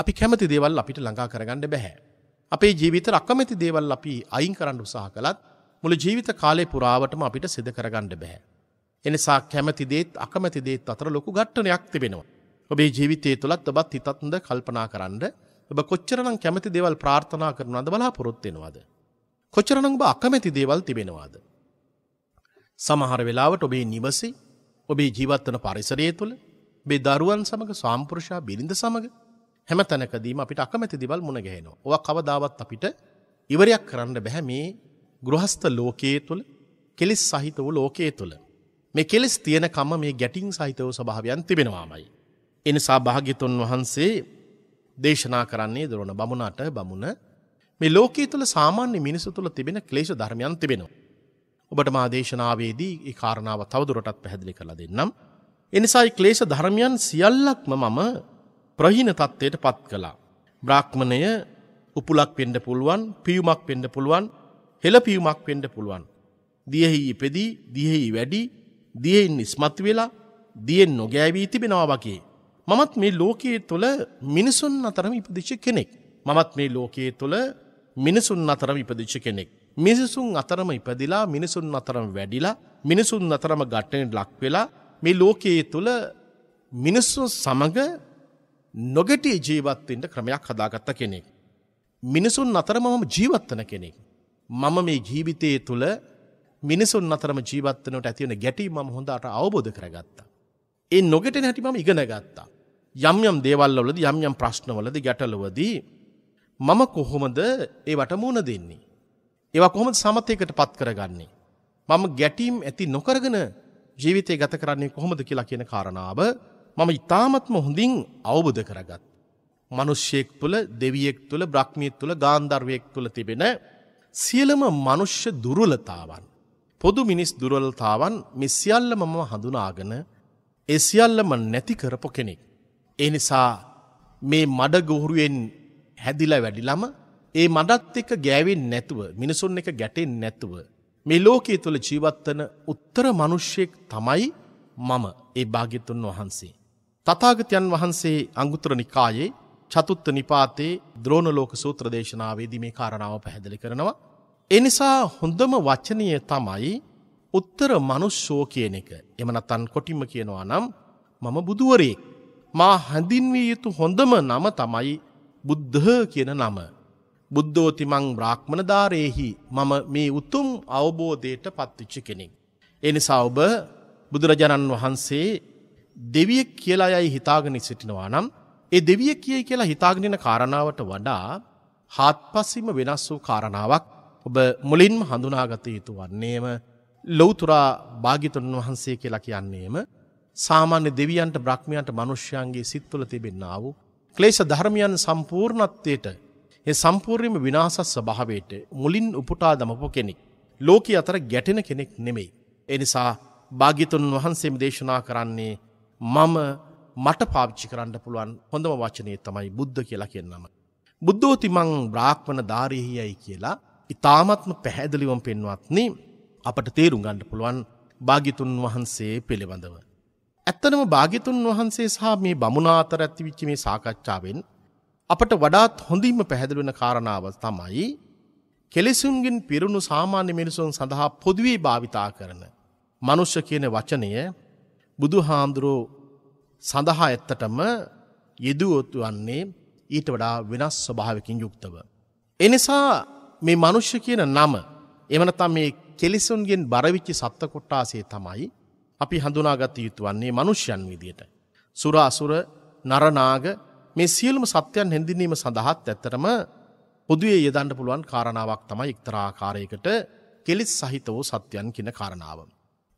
අපි කැමති දේවල් අපිට ළඟා කරගන්න බැහැ. අපේ ජීවිත රකමැති දේවල් අපි අයින් කරන්න උත්සාහ කළත් මුළු ජීවිත කාලේ පුරාවටම අපිට සිදු කරගන්න බැහැ. එනිසා කැමති දේත් අකමැති දේත් අතර ලොකු ඝට්ටනයක් තිබෙනවා. ඔබේ ජීවිතය තුළත් ඔබත් හිතත්ද කල්පනා කරන්න ඔබ කොච්චරනම් කැමති දේවල් ප්‍රාර්ථනා කරනවද බලාපොරොත්වෙනවාද. කොච්චරනම් ඔබ අකමැති දේවල් තිබෙනවාද. සමහර වෙලාවට ඔබේ නිවසේ ඔබේ ජීවත්වන පරිසරය තුළ බේ දරුවන් සමඟ සාම්පෘෂා බිරිඳ සමඟ හැම තැනකදීම අපිට අකමැති දිවල් මුණගැහෙනවා. ඔව කවදාවත් අපිට ඉවරයක් කරන්න බැහැ මේ ගෘහස්ත ලෝකයේ තුළ කෙලෙස් සහිත වූ ලෝකයේ තුළ. මේ කෙලෙස් තියෙනකම්ම මේ ගැටින් සහිතව ස්භාවයන් තිබෙනවාමයි. එනිසා භාගිතුන් වහන්සේ දේශනා කරන්නේ දරන බමුණට බමුණ මේ ලෝකයේ තුළ සාමාන්‍ය මිනිසු තුළ තිබෙන ක්ලේෂ ධර්මයන් තිබෙනවා. ඔබට මා දේශනාවේදී ඒ කාරණාව තවදුරටත් පැහැදිලි කළ දෙන්නම්. එනිසායි ක්ලේෂ ධර්මයන් සියල්ලක්ම මම ප්‍රහින තත්ත්වයට පත් කළා. බ්‍රාක්්මණය උපුලක් පෙන්ඩ පුළුවන් පියුමක් පෙන්ඩ පුළුවන් හෙළ පියුමක් පෙන්ඩ පුළුවන්. දියහි ඉපෙදී දියෙහි වැඩි දියෙන් ඉස්මත් වෙලා දියෙන් නොගෑවී තිබෙනවා වගේ. මමත් මේ ලෝකයේ තුළ මිනිසුන් අතරම ඉපදිච්ච කෙනෙක්. මමත් මේ ලෝකයේ තුළ මිනිසුන් අතරම ඉපදිච්ච කෙනෙක්. මිනිසුන් අතරම ඉපදිලා මිනිසුන් අතරම වැඩිලා මිනිසුන් අතරම ගට්ටනට ලක් වෙලා මේ ලෝකයේ තුළ මිනිස්සු සමඟ නොගටී ජීවත්වෙන්ට ක්‍රමයක් හදාගත්ත කෙනෙක්. මිනිසුන් අතරම මම ජීවත්වන කෙනෙක්. මම මේ ජීවිතයේ තුළ මිනිසුන් අතරම ජීවත්වනට ඇතිවන ගැටීම මම හොඳට අවබෝධ කරගත්තා. ඒ නොගෙට නැටි මම ඉගෙන ගත්තා. යම් යම් දේවල්ලවලද යම් යම් ප්‍රශ්නවලද ගැටලුවදී මම කොහොමද ඒවට මුණ දෙන්නේ. ඒවා කොහොමද සමතයකට පත් කරගන්නේ. මම ගැටීම් ඇති නොකරගෙන ජීවිතය ගත කරන්නේ කොහොමද කියලා කියන කාරණාව මම ඉතාමත්ම හොඳින් අවබුධ කරගත්. මනුෂ්‍යයෙක් තුළ දෙවියෙක් තුළ බ්‍රක්්මියත් තුළ ගාන්ධර්වයෙක් තුළ තිබෙන සියලම මනුෂ්‍ය දුරුලතාවන්. පොදු මිනිස් දුරලතාවන් මෙසිියල්ල මම හඳුනාගෙන එසිියල්ලම නැති කරපු කෙනෙක්. එනිසා මේ මඩ ගොහුරුවෙන් හැදිලා වැඩිලම ඒ මඩත් එක ගෑවෙන් නැතුව මිනිසුන් එක ගැටෙන් නැතුව. මේ ලෝකයේ තුළ ජීවත්වන උත්තර මනුෂ්‍යයෙක් තමයි මම ඒ භාගිතුන් වහන්සේ. තතාගතයන් වහන්සේ අංගුත්‍ර නිකායේ චතුත්ත නිපාතයේ ද්‍රෝණලෝක සූත්‍ර දේශනාවේදී මේ කාරණාව පැහැදිලි කරනවා. එනිසා හොඳම වචනය තමයි උත්තර මනුෂ්‍යෝ කියන එක එමනතන් කොටිම කියනවා නම් මම බුදුවරයෙක්. මා හැඳින්විය යුතු හොඳම නම තමයි බුද්ධ කියන නම. බුද්ධෝතිමං බ්‍රාහ්මණධාරයෙහි මම මේ උතුම් අවබෝධයට පත්විච්ච කෙනෙක්. එනිසා ඔබ බුදුරජාණන් වහන්සේ දෙවියෙක් කියලා යයි හිතාගෙන සිටිනවා නම් ඒ දෙවිය කියයි කියලා හිතාගෙනෙන කාරණාවට වඩා හාත්පසිම වෙනස් වූ කාරණාවක් ඔබ මුලින්ම හඳුනාගත යුතු වන්නේම ලොවතුරා භාගිතුන් වහන්සේ කියලා කියන්නේම සාමාන්‍ය දෙවියන්ට බ්‍රහ්මයන්ට මනුෂ්‍යයන්ගේ සිත්තුල තිබෙන්න්න වූ. ක්ලේෂ ධර්මයන් සම්පූර්ණත්වයට ඒ සම්පූර්යම විනාසස් ස්භාවයට මුලින් උපුටා දමපු කෙනෙක්. ලෝක අතර ගැටෙන කෙනෙක් නෙමෙයි. එනිසා භාගිතුන් වහන්සේම දේශනා කරන්නේ මම මට පාවිච්චි කරන්න පුළුවන් හොඳම වචනය තමයි බුද්ධ කියලා කියන්නම. බුද්ධෝති මං බ්‍රාක්්මණ ධාරීහියයි කියලා ඉතාමත්ම පැහැදිලිවම් පෙන්වත්න්නේ අපට තේරුම් ගණ්ඩ පුළුවන් භාගිතුන් වහන්සේ පිළිබඳව. ඇත්තනම භාගිතුන් වහන්සේ සහ මේ බමුණාතර ඇතිවිච්ච මේ සාකච්ඡාවෙන් අපට වඩාත් හොඳින්ම පැහැදිලුවන කාරණාව තමයි කෙලෙසුන්ගෙන් පිරුණු සාමාන්‍ය මිනිසුන් සඳහා පොදුවේ භාවිතා කරන මනුෂ්‍ය කියන වචනය බුදු හාමුදුරෝ සඳහා ඇත්තටම යෙදුවොත්තු වන්නේ ඊට වඩා වෙනස් ස්වභාවකින් යුක්තව. එනිසා මේ මනුෂ්‍ය කියන නම එමනතම් මේ කෙලෙසුන්ගෙන් බරවිච්චි සත්ත කොට්ටාසේ තමයි අපි හඳුනාගත යුතු වන්නේ මනුෂ්‍යයන් විදියට. සුර අසුර නරනාග මේ සියලුම සත්‍යයන් හැඳිනීම සඳහාත් ඇත්තරම පොදුවේ යදන්න පුළුවන් කාරණාවක් තමයි එක්තරාකාරයකට කෙලිස් සහිත වූ සත්‍යයන් කියන කාරණාව.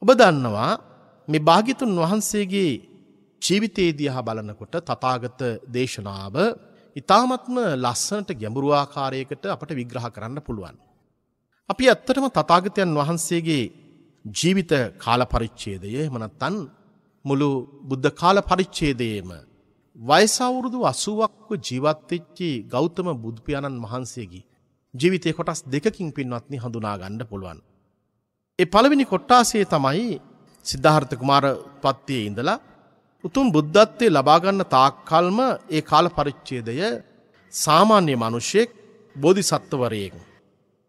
ඔබ දන්නවා මේ භාගිතුන් වහන්සේගේ ජීවිතයේදී හා බලනකොට තතාගත දේශනාව ඉතාමත්ම ලස්සනට ගැඹුරුවාකාරයකට අපට විග්‍රහ කරන්න පුළුවන්. අපි ඇත්තටම තතාගතයන් වහන්සේගේ ජීවිත කාල පරිච්ඡේදය එහෙම නැත්නම් මුළු බුද්ධ කාල පරිච්ඡේදයේම වයස අවුරුදු 80ක්ව ජීවත් වෙච්ච ගෞතම බුදු පියාණන් වහන්සේගේ ජීවිතේ කොටස් දෙකකින් පින්වත්නි හඳුනා ගන්න පුළුවන්. ඒ පළවෙනි කොටාසේ තමයි සිද්ධාර්ථ කුමාර පත්තියේ ඉඳලා උතුම් බුද්ධත්වයේ ලබා ගන්න තාක්කල්ම ඒ කාල පරිච්ඡේදය සාමාන්‍ය මිනිසෙක් බෝධිසත්වවරයෙක්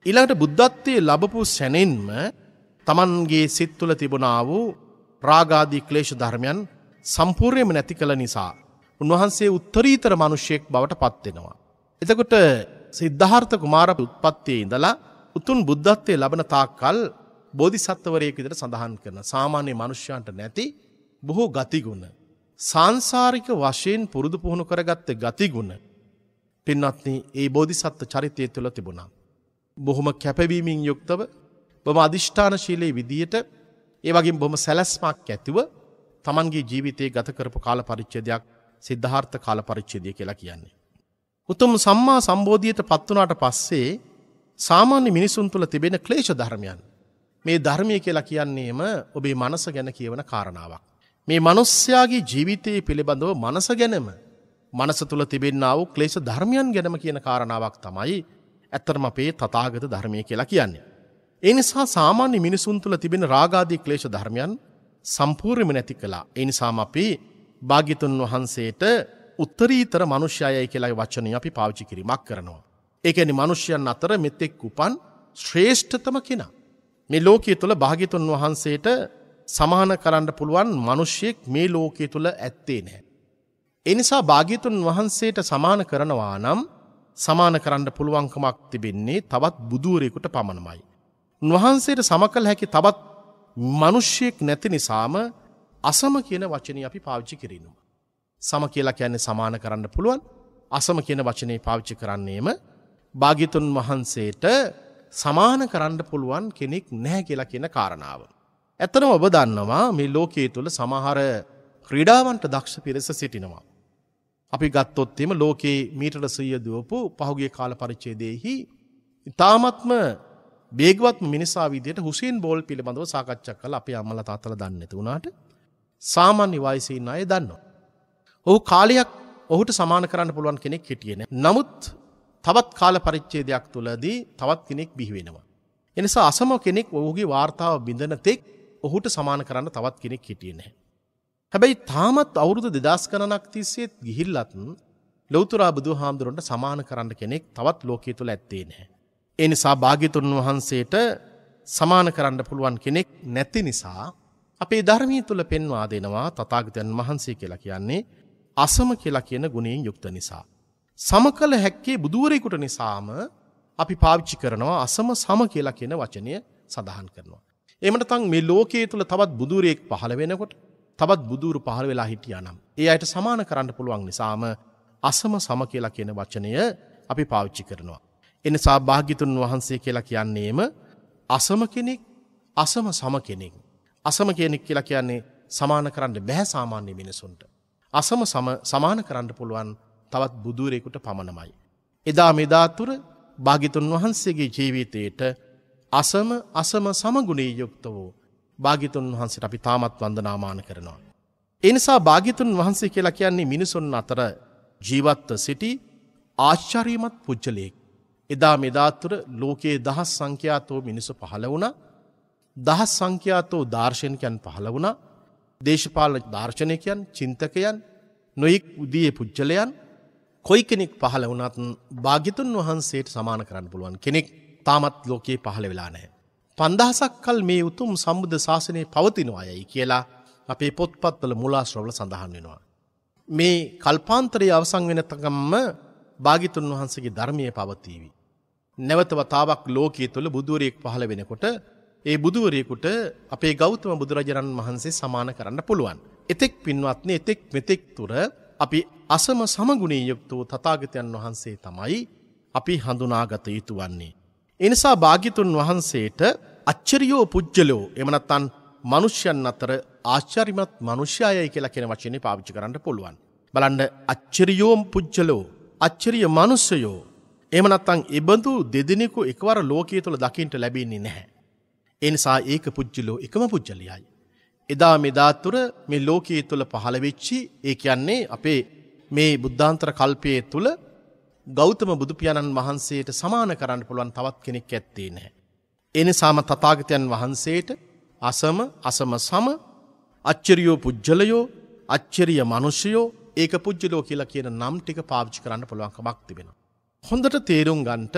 ඊළඟට බුද්ධත්වයේ ලැබපු සැනෙන්ම තමන්ගේ සිත් තුළ තිබුණා වූ රාගාදී ක්ලේෂ ධර්මයන් සම්පූර්යම නැති කළ නිසා උන්වහන්සේ උත්තරීතර මනුෂ්‍යයෙක් බවට පත්වෙනවා. එතකොට සිද්ධාර්ථ කුමාර උත්පත්තිය ඉඳලා උතුන් බුද්ධත්වය ලබන තාක්කල් බෝධිසත්වරයෙක් විදිහට සඳහන් කරන සාමාන්‍ය මනුෂ්‍යයන්ට නැති බොහෝ ගතිගුණ සාංශාරික වශයෙන් පුරුදු පුහුණු කරගත්ත ගතිගුණ පින්වත්නි ඒ බෝධිසත්ව චරිතය තුළ තිබුණා. බොහොම කැපවීමෙන් යුක්තව බොම අධිෂ්ඨානශීලයේ විදියට ඒ වගේ බොම සැලැස්මක් ඇතිව තමන්ගේ ජීවිතයේ ගත කරපු කාල පරිච්චදයක් සිද්ධාර්ථ කාල පරිච්චේදය කියලා කියන්නේ. උතුම් සම්මා සම්බෝධියයට පත්වනාට පස්සේ සාමාන්‍ය මිනිසුන් තුළ තිබෙන ක්ලේෂ ධර්මයන්. මේ ධර්මය කියලා කියන්නේම ඔබේ මනස ගැන කියවන කාරණාවක්. මේ මනුස්්‍යයාගේ ජීවිතයේ පිළිබඳව මනස ගැනම මනස තුළ තිබෙන්න්නාව ක්ලේෂ ධර්මයන් ගැනම කියන කාරණාවක් තමයි ඇත්තරම අපේ තතාගත ධර්මය කියලා කියන්නේ. ඒ නිසා සාමාන්‍ය මිනිසුන් තුළ තිබෙන රාගාදී ක්ලේශ ධර්මයන් සම්පූර්ණයෙන්ම නැති කළා. ඒ නිසාම අපි භාග්‍යතුන් වහන්සේට උත්තරීතර මිනිසයයි කියලා වචනය අපි පාවිච්චි කිරීමක් කරනවා. ඒ කියන්නේ මිනිසයන් අතර මෙතෙක් උපන් ශ්‍රේෂ්ඨතම කෙනා. මේ ලෝකයේ තුල භාග්‍යතුන් වහන්සේට සමාන කරන්න පුළුවන් මිනිසියෙක් මේ ලෝකයේ තුල ඇත්තේ නැහැ. ඒ නිසා භාග්‍යතුන් වහන්සේට සමාන කරනවා නම් සමාන කරන්න පුළුවන්කමක් තිබෙන්නේ තවත් බුදුවරයෙකුට පමණමයි. උන්වහන්සේට සමකල් හැකි තවත් මනුෂ්‍යයෙක් නැති නිසාම අසම කියන වචනය අපි පාවිච්චි කිරීම. සම කියලා කියන්නේ සමාන කරන්න පුළුවන් අසම කියන වචනය පාවිච්චි කරන්නේම භාගිතුන් වහන්සේට සමාන කරන්න පුළුවන් කෙනෙක් නැහැ කියලා කියන කාරණාව. ඇතනම ඔබ දන්නවා මේ ලෝකයේ තුළ සමහර ක්‍රීඩාවන්ට දක්ෂ පිරිස සිටිනවා. අපි ගත්තොත්තෙම ලෝකයේ මීටට සීය දුවපු පහුගේ කාල පරිච්චේදයෙහි ඉතාමත්ම බේගවත්ම මිනිසා විදියට හුසෙන් බෝල් පිළිබඳව සාකච්ඡා කළ අපේ අම්මලා තාත්තලා දන්නේ නැති වුණාට සාමාන්‍ය වයසේ ඉන්න අය දන්නවා. ඔහු කාලයක් ඔහුට සමාන කරන්න පුළුවන් කෙනෙක් හිටියේ නැහැ. නමුත් තවත් කාල පරිච්ඡේදයක් තුලදී තවත් කෙනෙක් බිහි වෙනවා. එනිසා අසම කෙනෙක් ඔහුගේ වාර්තාව බිඳන තෙක් ඔහුට සමාන කරන්න තවත් කෙනෙක් හිටියේ නැහැ. හැබැයි තාමත් අවුරුදු 2000 ගණනක් තිස්සේ ගිහිල්ලත් ලෞතර බුදුහාමුදුරන්ට සමාන කරන්න කෙනෙක් තවත් ලෝකයේ තුල ඇත්තේ නැහැ. ඒ නිසා භාගිතුන් වහන්සේට සමාන කරන්න පුළුවන් කෙනෙක් නැති නිසා අපේ ධර්මී තුළ පෙන්වා දෙනවා තතාගතයන් වහන්සේ කියලා කියන්නේ අසම කියලා කියන ගුණයෙන් යුක්ත නිසා. සම කළ හැක්කේ බුදුවරෙකුට නිසාම අපි පාවිච්චි කරනවා අසම සම කියලා කියන වචනය සඳහන් කරනවා. එමට තන් මේ ලෝකයේ තුළ තවත් බුදුරයෙක් පහළ වෙනකොට තවත් බුදුරු පහළ වෙලා හිටියානම්. ඒ අයට සමාන කරන්න පුළුවන් නිසාම අසම සම කියලා කියන වචනය අපි පාවිච්චි කරනවා. එනිසා භාග්‍යතුන් වහන්සේ කියලා කියන්නේම අසම කෙනෙක් අසම සම කෙනෙක්. අසම කෙනෙක් කියලා කියන්නේ සමාන කරන්න බැහැ සාමාන්‍ය මිනිසුන්ට. අසම සම සමාන කරන්න පුළුවන් තවත් බුදුරෙකුට පමණමයි. එදා මෙදාතුර භාගිතුන් වහන්සේගේ ජීවිතයට අසම අසම සමගුණේ යුක්ත වූ භාගිතුන් වහන්සට අපි තාමත් වන්දනාමාන කරනවා. එනිසා භාගිතුන් වහන්සේ කියලා කියන්නේ මිනිසුන් අතර ජීවත්ව සිටි ආශ්චරීමත් පුද්ජලයෙක්. එදා මෙදාත්තුර ලෝකයේ දහස් සංඛ්‍යාතෝ මිනිසු පහළ වුණ දහස් සංඛ්‍යාතෝ දර්ශනකයන් පහළ වුණ දේශපාලන දර්ශනයකයන් චින්තකයන් නොයෙක් උදයේ පුද්ගලයන් කොයි කෙනෙක් පහළ වනත් භාගිතුන් වහන්සේට සමාන කරන්න පුළුවන් කෙනෙක් තාමත් ලෝකයේ පහළ වෙලා නෑ. පන්දහසක් කල් මේ උතුම් සම්බුද්ධ ශාසනය පවතිනවා යයි කියලා අපේ පොත්පත්වල මුලාශ්‍රවල සඳහන් වෙනවා. මේ කල්පාන්තරයේ අවසං වෙනතකම්ම භාගිතුන් වහන්සගේ ධර්මය පවතිීවී. නැවතවතාවක් ලෝකයේ තුළ බුදුවරයෙක් පහළ වෙනකොට ඒ බුදුවරයෙකුට අපේ ගෞතම බුදුරජාණන් වහන්සේ සමාන කරන්න පුළුවන්. එතෙක් පින්වත්නේ එතෙක් මෙතෙක් තුර අපි අසම සමගුණී යුක්ත වූ තථාගතයන් වහන්සේ තමයි අපි හඳුනාගත යුතු වන්නේ. එනිසා භාග්‍යතුන් වහන්සේට අච්චරියෝ පුජ්ජලෝ එම නැත්නම් මිනිසයන් අතර ආශ්චර්යමත් මිනිසයයි කියලා කියන වචනේ පාවිච්චි කරන්න පුළුවන්. බලන්න අච්චරියෝම් පුජ්ජලෝ අච්චරිය මිනිසයෝ එහෙම නැත්නම් ඉබඳු දෙදෙනෙකු එකවර ලෝකයේ තුල දකින්න ලැබෙන්නේ නැහැ. ඒ නිසා ඒක පුජ්‍යලෝ එකම පුජ්‍යලියයි. එදා මෙදා තුර මේ ලෝකයේ තුල පහළ වෙච්චි ඒ කියන්නේ අපේ මේ බුද්ධාන්තර කල්පයේ තුල ගෞතම බුදු පියාණන් වහන්සේට සමාන කරන්න පුළුවන් තවත් කෙනෙක් ඇත්තේ නැහැ. ඒ නිසාම තථාගතයන් වහන්සේට අසම අසම සම අච්චරියෝ පුජ්‍යලයෝ අච්චරිය මිනිසයෝ ඒක පුජ්‍යලෝ කියලා කියන නම් ටික පාවිච්චි කරන්න පුළුවන් කමක් තිබෙනවා. හොඳට තේරුම් ගන්ට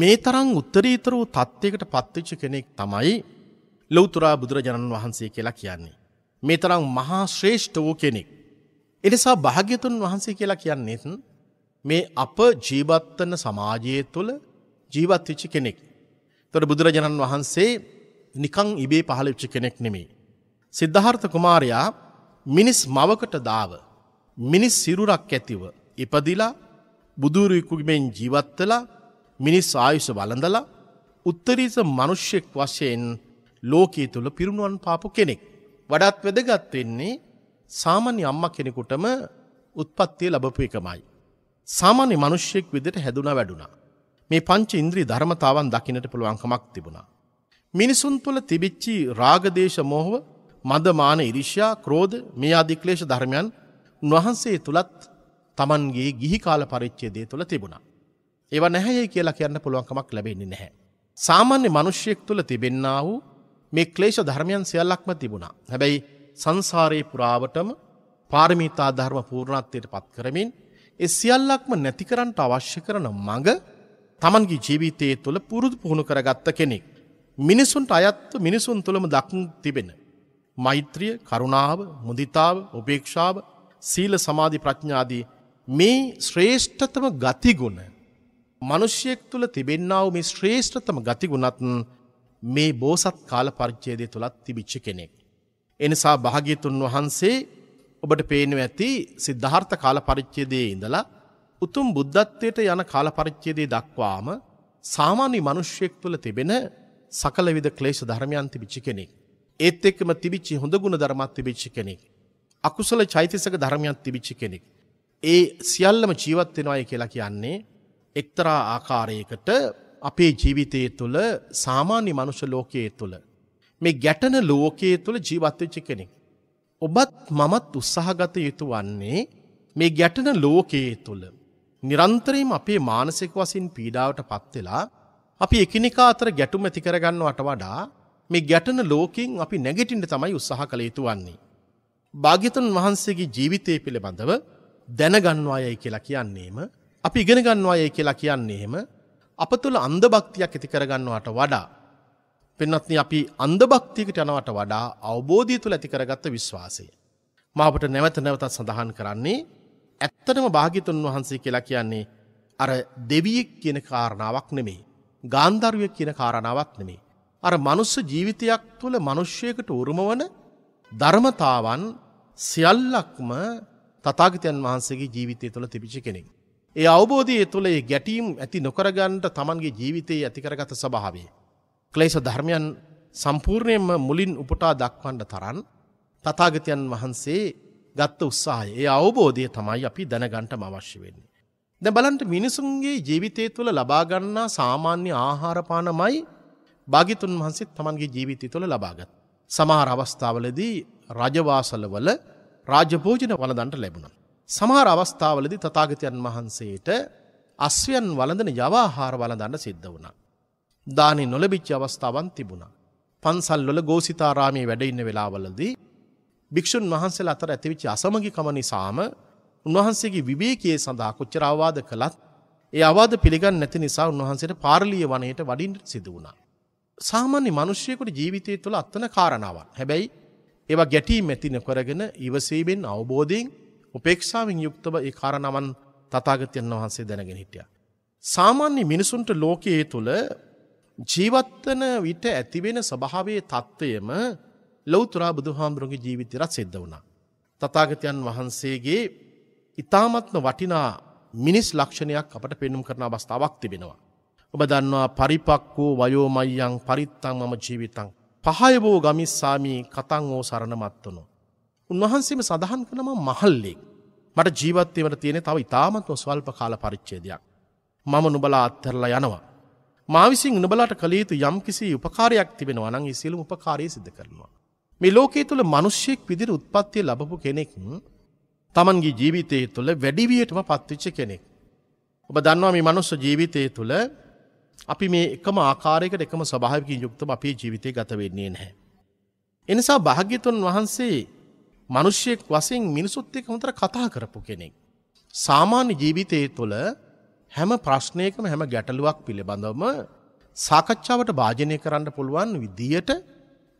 මේ තරං උත්තරීතර වූ තත්ත්වයකට පත්තිච්ච කෙනෙක් තමයි ලොවතුරා බුදුරජාණන් වහන්සේ කියලා කියන්නේ. මේ තරං මහා ශ්‍රේෂ්ඨ වූ කෙනෙක්. එනිසා භාග්‍යතුන් වහන්සේ කියලා කියන්නෙත් මේ අප ජීවත්වන සමාජය තුළ ජීවත්විච්චි කෙනෙක්. තොට බුදුරජාණන් වහන්සේ නිකං ඉබේ පහලිච්චි කෙනෙක් නෙමේ. සිද්ධහර්ථ කුමාරයා මිනිස් මවකට දාව. මිනිස් සිරුරක් ඇතිව ඉපදිලා බුදුරයකුමෙන් ජීවත්වලා මිනිස් ආයුෂ වලඳලා උත්තරීස මනුෂ්‍යෙක් වශයෙන් ලෝකයේ තුළ පිරුණුවන් පාපු කෙනෙක්. වඩත් වැදගත්වෙන්නේ සාමාන්‍ය අම්ම කෙනෙකුටම උත්පත්තිය ලබපු එකමයි. සාමාන්‍ය මනුෂ්‍යෙක් විදිට හැදුන වැඩුණා. මේ පංච ඉන්ද්‍රී ධර්මතාවන් දකිනට පුළුවන්කමක් තිබුණා. මිනිසුන් තුළ තිබිච්චි රාගදේශ මෝහව මදමාන ඉරිෂ්‍යා ක්‍රෝධ මේ අධික්ලේෂ ධර්මයන් උන්වහන්සේ තුළත් තමන්ගේ ගිහි කාල පරිච්චේදය තුළ තිබුණා. ඒව නැහැයි කියලා කියන්න පුළුවන්කමක් ලැබෙන්නේ නැහැ. සාමාන්‍ය මනුෂ්‍යයෙක් තුළ තිබෙන්න වූ මේ ක්ලේෂ ධර්මයන් සියල්ලක්ම තිබුණා. හැබැයි සංසාරයේ පුරාවටම පාරමිතා ධර්ම පූර්ණත්වයට පත් කරමින් ඒ සියල්ලක්ම නැති කරන්නට අවශ්‍ය කරන මඟ තමන්ගේ ජීවිතයේ තුළ පුරුදු පුහුණු කරගත්ත කෙනෙක්. මිනිසුන්ට අයත්ව මිනිසුන් තුළම දක්න තිබෙන. මෛත්‍රිය කරුණාව මුදිතාව උපේක්ෂාව සීල සමාධි ප්‍රඥාදී මේ ශ්‍රේෂ්ඨතම ගතිගුණ මිනිසියෙක් තුළ තිබෙන්නා වූ මේ ශ්‍රේෂ්ඨතම ගතිගුණත් මේ බෝසත් කාල පරිච්ඡේදය තුලත් තිබිච්ච කෙනෙක්. එනිසා භාග්‍යතුන් වහන්සේ ඔබට පේනවා ඇති සිද්ධාර්ථ කාල පරිච්ඡේදයේ ඉඳලා උතුම් බුද්ධත්වයට යන කාල පරිච්ඡේදය දක්වාම සාමාන්‍ය මිනිසියෙක් තුළ තිබෙන සකලවිධ ක්ලේශ ධර්මයන් තිබිච්ච කෙනෙක්. ඒත් එක්කම තිබිච්ච හොඳ ගුණ ධර්මත් තිබිච්ච කෙනෙක්. අකුසල චෛතසික ධර්මයක් තිබිච්ච කෙනෙක්. ඒ සියල්ලම ජීවත් වෙනවායි කියලා කියන්නේ එක්තරා ආකාරයකට අපේ ජීවිතයේ තුළ සාමාන්‍ය මනුෂ්‍ය ලෝකයේ තුළ මේ ගැටන ලෝකයේ තුළ ජීවත් වෙච්ච කෙනෙක්. ඔබත් මමත් උත්සාහගත යුතු වන්නේ මේ ගැටන ලෝකයේ තුළ නිරන්තරයෙන් අපේ මානසික වශයෙන් පීඩාවටපත් වෙලා අපි එකිනෙකා අතර ගැටුම් ඇති කරගන්නවට වඩා මේ ගැටන ලෝකයෙන් අපි නැගිටින්න තමයි උත්සාහ කළ යුතු වන්නේ. භාග්‍යතුන් වහන්සේගේ ජීවිතය පිළිබඳව දැනගන්නවා යයි කියලා කියන්නේම අපි ඉගෙන ගන්නවා යයි කියලා කියන්නේ එහෙම අප තුළ අන්ධ භක්තියක් ඇති කරගන්නවට වඩා පින්වත්නි අපි අන්ධ භක්තියකට යනවට වඩා අවබෝධය තුළ ඇති කරගත්ත විශ්වාසය. මාපට නැවත නැවතත් සඳහන් කරන්නේ ඇත්තටම භාගිතුන් වහන්සේ කියලා කියන්නේ අර දෙවියෙක් කියන කාරණාවක් නෙමේ. ගාන්ධර්ුවක් කියන කාරණාවක් නෙමේ. අර මනුස්ස ජීවිතයක් තුළ මනුෂ්‍යයකට උරුමවන ධර්මතාවන් සියල්ලක්ම තතාගතයන් වහන්සේගේ ජීවිතය තුළ තිබිචි කෙනෙක්. ඒ අවබෝධය තුළ ඒ ගැටීම් ඇති නොකරගන්නට තමන්ගේ ජීවිතයේ ඇතිකරගත සභාවේ. ක්ලේස ධර්මයන් සම්පූර්ණයෙන්ම මුලින් උපටා දක්වන්ඩ තරන් තතාගතයන් වහන්සේ ගත්ත උත්සාහය ඒ අවබෝධය තමයි අපි දැනගන්ට අවශ්‍ය වෙන්නේ. දැ බලන්ට මිනිසුන්ගේ ජීවිතය තුළ ලබාගන්නා සාමාන්‍ය ආහාරපානමයි භාගිතුන් වහන්සේ තමන්ගේ ජීවිතය තුළ ලබාගත්. සමහර අවස්ථාවලදී රජවාසලවල රාජභෝජන වලදන්ට ලැබුණම්. සමහර අවස්ථාවලදි තතාගතයන් වහන්සේට අස්වයන් වලඳන යවාහාර වලදන්න සිද්ධ වුණා. දානෙ නොලබිච්ච අවස්ථාවන් තිබුණා. පන්සල්ලොල ගෝසිතාරාමී වැඩඉන්න වෙලාවලදී. භික්‍ෂූන් වහන්සේ අතර ඇතිවිච්ච අසමගිකම නිසාම උන්වහන්සේගේ විවේකයේ සඳහා කොච්චරවාද කළත් ඒ අවාද පිළිගන්න නැති නිසා උන්වහන්සේට පාර්ලිය වනයට වඩින් සිද වුණා. සාමාන්‍ය මනුෂ්‍යයකුට ජීවිතය තුළ අත්තන කාරණාවක් හැබැයි ඒවා ගැටීම් ඇති නොකරගෙන ඉවසීමෙන් අවබෝධයෙන් උපේක්ෂාවෙන් යුක්තව ඒ කාරණවන් තතාගතයන් වහන්සේ දැනගෙන හිටිය. සාමාන්‍ය මිනිසුන්ට ලෝකයේ තුළ ජීවත්වන විට ඇතිවෙන ස්භාවේ තත්ත්වයම ලෞතුරා බුදුහාමුදුරුගේ ජීවිතරත් සිද්ධ වුණා. තතාගතයන් වහන්සේගේ ඉතාමත්ම වටිනා මිනිස් ලක්ෂණයක් අපට පෙන්නුම් කරන අවස්ථාවක් තිබෙනවා. ඔබ දන්නවා පරිපක් වූ වයෝමයියන් පරිත්තං මම ජීවිතං පහයබෝ ගමිස්සාමී කතන් ඕ සරණමත් වනු. උන්වහන්සේම සඳහන් කනම මහල්ලෙක් මට ජීවත්වීමට තියෙන තව ඉතාමත්ව ස්වල්ප කාල පරිච්චේදයක්. මම නුබලා අත්තරලා යනවා. මාවිසින් නුබලාට කළේතු යම් කිසි උපකාරයක් තිබෙන වනං ඉසිලු උපකාරය සිද කරනවා. මේ ලෝකයේ තුළ මනුෂ්‍යයෙක් විදිර උත්පත්තිය ලබපු කෙනෙක් තමන්ගේ ජීවිතය තුළ වැඩිවියටම පත්තිච්ච කෙනෙක්. ඔබ දන්නවා මේ මනුස්ස ජීවිතය තුළ අපි මේ එකම ආකාරයකට එකම ස්වභාවකින් යුක්තම අපේ ජීවිතය ගත වෙන්නේ නැහැ. එනිසා භාග්‍යතුන් වහන්සේ මනුෂ්‍යයෙක් වසින් මිනිසුත් එක්ක හොඳට කතා කරපු කෙනෙක්. සාමාන්‍ය ජීවිතයේ තුළ හැම ප්‍රශ්නයකම හැම ගැටලුවක් පිළිබඳවම සාකච්ඡාවට භාජනය කරන්න පුළුවන් විදියට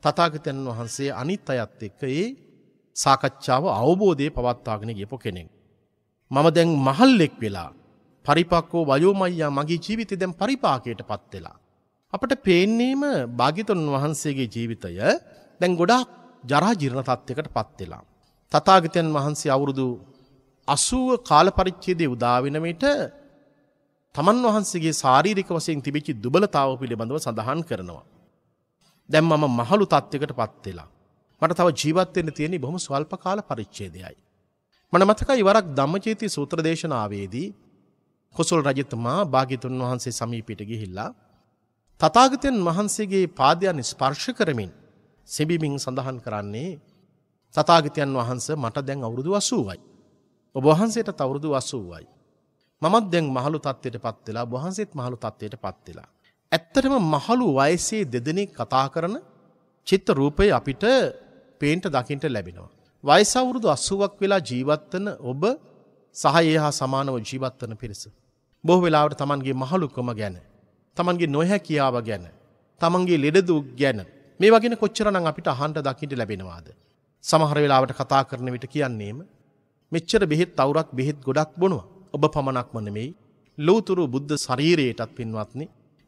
තථාගතයන් වහන්සේ අනිත් අයත් එක්ක ඒ සාකච්ඡාව අවබෝධය පවත්වාගෙන ගියපු කෙනෙක්. මම දැන් මහල්ලෙක් වෙලා පරිපක්කෝ වයෝමයියා මගේ ජීවිතය දැන් පරිපාකයට පත් වෙලා. අපට පේන්නේම භාගිතුන් වහන්සේගේ ජීවිතය දැන් ගොඩාක් ජරා ජීර්ණ තත්ත්වයකට පත් වෙලා. තථාගතයන් වහන්සේ අවුරුදු 80 කාල පරිච්ඡේදයේ උදා වෙන විට තමන් වහන්සේගේ ශාරීරික වශයෙන් තිබිච්ච දුබලතාව පිළිබඳව සඳහන් කරනවා. දැන් මම මහලු තත්යකට පත් වෙලා. මට තව ජීවත් වෙන්න තියෙන බොහොම ස්වල්ප කාල පරිච්ඡේදයයි. මම මතකයි වරක් ධම්මචේති සූත්‍ර දේශනාවේදී කොසල් රජතුමා භාගිතුන් වහන්සේ සමීපිට ගිහිල්ලා. තතාගතයන් වහන්සේගේ පාදයන් ස්පර්ශ කරමින් සෙබිමින් සඳහන් කරන්නේ තතාගතයන් වහන්ස මට දැන් අවුරුදු වසූුවයි. ඔබ වහන්සේට තවුරුදු වසූුවයි. මත් දැන් මහලු තත්වයට පත්වෙලා වහන්සේත් මහලු තත්වයට පත්වෙලා. ඇත්තටම මහලු වයසේ දෙදෙනෙ කතා කරන චිත්ත රූපය අපිට පේන්ට දකිින්ට ලැබෙනවා. වයිසවුරුදු අස්සුවක් වෙලා ජීවත්වන ඔබ සහයේ හා සමානව ජීවත්වන පිරිස. බොහ වෙලාවට තමන්ගේ මහලුක්කම ගැන. තමන්ගේ නොහැකියාව ගැන. තමන්ගේ ලෙඩදූ ගැන මේ වගෙන කොච්චරනං අපිට අහන්ට දකිට ලැබෙනවාද. සමහර වෙලාවට කතා කරන විට කියන්නේම මෙච්චර බෙහෙත් අවුරක් බෙහෙත් ගොඩක් බොනවා ඔබ පමණක්ම නෙමෙයි ලෝතුරු බුද්ධ ශරීරයටත් පින්වත්නි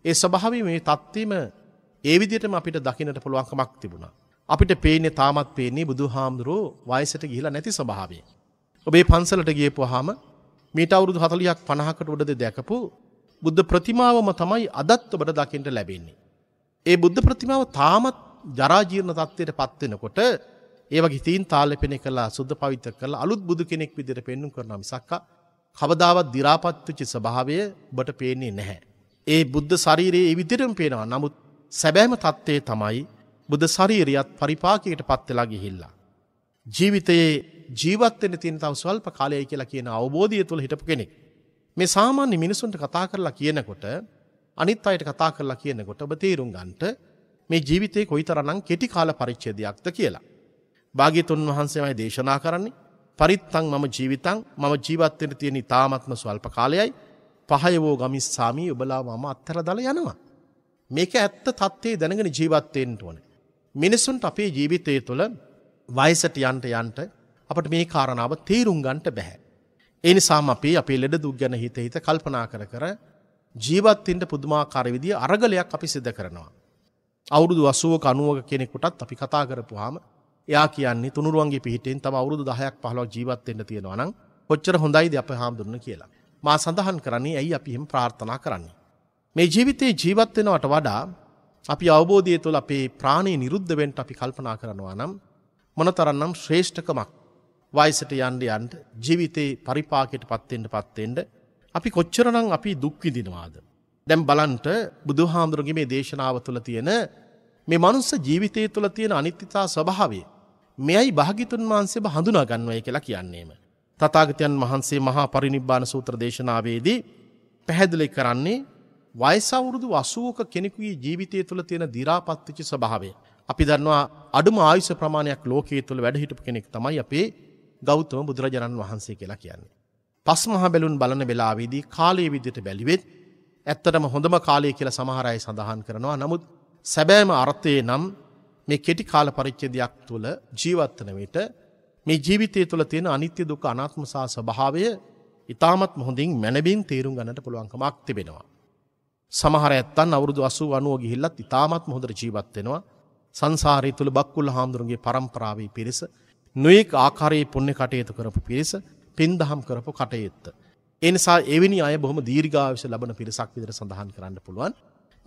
ඒ ස්වභාවය මේ තත්ත්වම ඒ විදිහටම අපිට දකින්නට පුළුවන්කමක් තිබුණා. අපිට පේන්නේ තාමත් පේන්නේ බුදුහාමුදුරෝ වයසට ගිහිලා නැති ස්වභාවය. ඔබේ පන්සලට ගියපුවාම මීට අවුරුදු 40ක් 50කට උඩදී දැකපු බුද්ධ ප්‍රතිමාවම තමයි අදත් ඔබට දකින්න ලැබෙන්නේ. ඒ බුද්ධ ප්‍රතිමාව තාමත් ජරා ජීර්ණ තත්ත්වයටපත් වෙනකොට ඒ වගේ තීන් තාලෙපෙන කළා සුද්ධ පවිත්‍ර කළා අලුත් බුදු කෙනෙක් විදිහට පෙන්වන්න කරනවා මිසක් කවදාවත් දි รา පත් වෙච්ච ස්වභාවය ඔබට පේන්නේ නැහැ. ඒ බුද්ධ ශරීරයේ ඒ විදිහටම පේනවා. නමුත් සැබෑම தත්ත්වය තමයි බුද්ධ ශරීරියත් පරිපාකයකටපත් වෙලා ගිහිල්ලා. ජීවිතයේ ජීවත්වෙන තියෙන තව ස්වල්ප කාලය කියලා කියන අවබෝධය තුළ හිටපු කෙනෙක්. මේ සාමාන්‍ය මිනිසුන්ට කතා කරලා කියනකොට අනිත් අයට කතා කරලා කියනකොට ඔබ තේරුම් ගන්ට මේ ජීවිතය කොයි තරනම් කෙටි කාල පරිච්චේදයක්ද කියලා. භාගිතුන් වහන්සේමයි දේශනා කරන්නේ පරිත්තං මම ජීවිතං මම ජීවත්වෙන තියෙන ඉතාමත්ම ස්වල්ප කාලයයි පහයවෝ ගමිස්සාමී ඔබලා මම අත්තර දල යනවා. මේක ඇත්ත තත්ත්වේ දැනගෙන ජීවත්තයෙන්ට ඕන. මිනිසුන්ට අපේ ජීවිතය තුළ වයිසට යන්ට යන්ට අපට මේ කාරණාව තේරුම් ගන්ට බැහැ. ඒ නිසාම අපි අපේ ලෙඩ දුක් ගැන හිත හිත කල්පනා කර කර ජීවත්තන්ට පුදුමාකාර විදිය අරගලයක් අපි සිද්ධ කරනවා. අවුරුදු අසුව කනුවක කෙනෙකුටත් අපි කතා කරපුහාම එයා කියන්නේ තුනුරුවන්ගේ පිහිටෙන් තම අවුරුදු දහයක් පහලව ජීවත්තෙන්ට තියෙනවා නම් කොච්චර හොඳයිද අප හාමුදුරන කියලා. මා සඳහන් කරන්නේ ඇයි අපිහිම ප්‍රාර්ථනා කරන්නේ. මේ ජීවිතයේ ජීවත්වෙනවට වඩා අපි අවබෝධය තුළ අපේ ප්‍රාණය නිරුද්ධවෙන්ට අපි කල්පනා කරනවා නම් මොනතරන්නම් ශ්‍රේෂ්ඨකමක් වයිසට යන්ඩ යන්ට ජීවිතේ පරිපාකයට පත්තෙන්ට පත්තෙන්ට අපි කොච්චරනං අපි දුක්විදිනවාද. දැම් බලන්ට බුදුහාමුදුරගේ මේ දේශනාව තුළ තියෙන මේ මනුස්ස ජීවිතය තුළ තියෙන අනිත්‍යතා ස්වභාවේ මෙයයි භාගිතුන් වහන්සේ හඳුනා ගන්නවය කියලා කියන්නේම. තතාගතයන් වහන්සේ මහා පරිනිබ්බාන සූත්‍ර දේශනාවේදී පැහැදිලි කරන්නේ වයිසවුරුදු වසුවක කෙනෙකුගේ ජීවිතය තුළ තියෙන දිරාපත්තිචි ස්භාවය. අපි දන්නවා අඩුම ආයුෂ ප්‍රමාණයක් ලෝකයේ තුළ වැඩහිටපු කෙනෙක් තමයි අපේ ගෞතම බුදුරජාණන් වහන්සේ කියලා කියන්නේ. පස් මහ බැලුන් බලන වෙලාවේදී කාලයේ විදියට බැලිවෙත් ඇත්තටම හොඳම කාලය කියලා සමහරයි සඳහන් කරනවා නමුත් සැබෑම අර්ථයේ නම් මේ කෙටි කාල පරිච්චදයක් තුළ ජීවත්වන විට මේ ජීවිතය තුළ තියෙන අනිත්‍ය දුක අනාත්මසා ස්වභාවය ඉතාමත් හොඳින් මැනබින් තේරුම් ගන්නට පුළුවන්කමක් තිබෙනවා. සමහර ඇත්තන් අවුරුදු අසු අනුව ගිහිල්ලත් ඉතාමත් හොඳට ජීවත්වෙනවා සංසාරය තුළ බක්කුල් හාමුදුරන්ගේ පරම්පරාවී පිරිස නොයෙක් ආකාරයේ පුණ්‍ය කටයුතු කරපු පිරිස පින්දහම් කරපු කටයුත්ත. එනිසා එවැනි අය බොහොම දීර්ඝාවිස ලබන පිරිසක් විදිහට සඳහන් කරන්න පුළුවන්.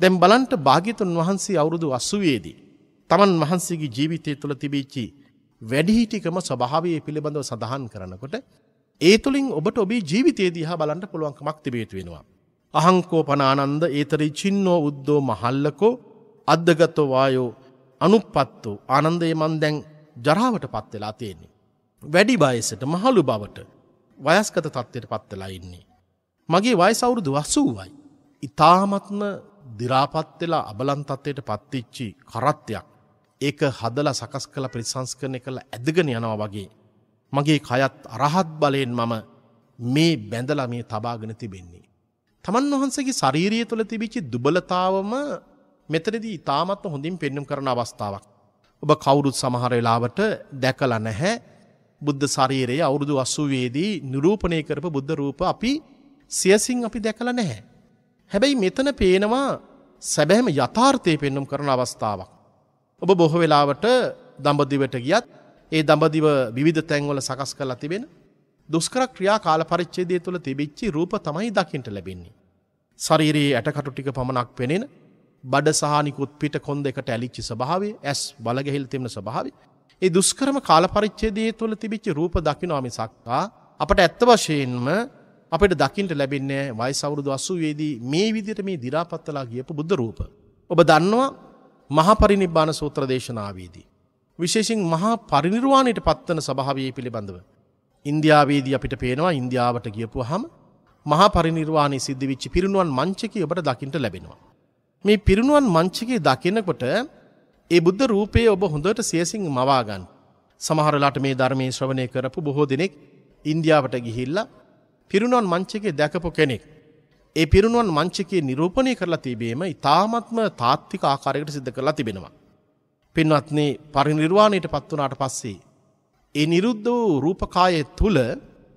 දැන් බලන්ට භාග්‍යතුන් වහන්සේ අවුරුදු 80 තමන් වහන්සේගේ ජීවිතය තුළ තිබිච්චි වැඩිහිටිකම ස්වභාවය පිළිබඳව සඳහන් කරනකොට ඒ තුළින් ඔබට ඔබේ ජීවිතයේ දිහා බලන්ට පුළුවන්කමක් තිබේතු වෙනවා. අහංකෝපනානන්ද ඒතරි චින්නෝ උද්දෝ මහල්ලකෝ අද්දගතෝ වායෝ අනුපත්තු ආනන්දේ මන් දැන් ජරාවට පත් වෙලා තියෙන්නේ. වැඩි බයසට මහලු බවට වයස්කත තත්ත්වයට පත්වෙලා ඉන්නේ. මගේ වයසවුරුදු වසූවයි. ඉතාමත්ම දිරාපත් වෙලා අබලන් තත්ත්වයට පත්තිච්චි කරත්තයක් ඒක හදලා සකස් කළ ප්‍රතිසංස්කරණය කළ ඇදගෙන යනවා වගේ. මගේ කයත් අරහත් බලයෙන් මම මේ බැඳලා මේ තබාගෙන තිබෙන්නේ. තමන් වහන්සගේ ශරීරය තුළ තිබිච්චි දුබලතාවම මෙතරදී ඉතාමත්ම හොඳින් පෙන්නුම් කරන අවස්ථාවක්. ඔබ කවුරුත් සමහරවෙලාවට දැකල නැහැ බුද්ධ සරීරයේ අවුරුදු අස්සුවේදී නිරූපණය කරපු බුද්ධ රූප අපි සියසින් අපි දැකල නැහැ. හැබැයි මෙතන පේනවා සැබෑම යථාර්ථය පෙන්නුම් කරන අවස්ථාවක්. ඔබ බොහෝ වෙලාවට දඹදිවට ගියත් ඒ දඹදිව විධ තැන්වල සකස් කලා තිබෙන දුස්කර ක්‍රියා කාල පරිච්චේදය තුළ තිබිච්චි රූප තමයි දකිින්ට ලැබෙන්නේ. සරීරයේ ඇටකටු ටික පමණක් පෙනෙන බඩ සහනිකුත් පිට කොන් දෙකට ඇලිච්චි ස්භාවේ ඇස් බලගහිල් තෙමන ස්භාව. ඒ දුස්කරම කාලපරිච්චේදේ තුළ තිබිච්චි රූප දකිනවාමි සක්කා අපට ඇත්ත වශයෙන්ම අපට දකිට ලැබෙන්නේ වයි සවරුදු අස්සුවේදී මේ විදිට මේ දිරාපත්තලා ගියපු බුද්ධ රූප. ඔබ දන්නවා මහපරිනිබ්බාන සූත්‍ර දේශනාවේදී. විශේෂෙන් මහා පරිනිර්වාණයට පත්වන සභාවයේ පිළිබඳව. ඉන්දියාවේදී අපිට පේනවා ඉන්දියාවට ගියපු හම මහා පරිනිර්වාණය සිද්ධ විච්චි පිරුණුවන් මංචක ඔබට දකිට ලැබෙනවා. මේ පිරිණුවන් මංචකයේ දකිනකොට ඒ බුද්ධ රූපයේ ඔබ හොඳට සියසිං මවාගන්න. සමහරලාට මේ ධර්මයේ ශ්‍රවණය කරපු බොහෝ දෙනෙක් ඉන්දියාවට ගිහිල්ලා පිරුණුවන් මංචකයේ දැකපු කෙනෙක්. ඒ පිරුණුවන් මංචකයේ නිරූපණය කරලා තිබීම ඉතාමත්ම තාත්තික ආකාරයකට සිද්ධ කරලා තිබෙනවා. පින්වත්න පරිනිර්වාණයට පත් වනාට පස්සේ. ඒ නිරුද්ධ වූ රූපකාය තුළ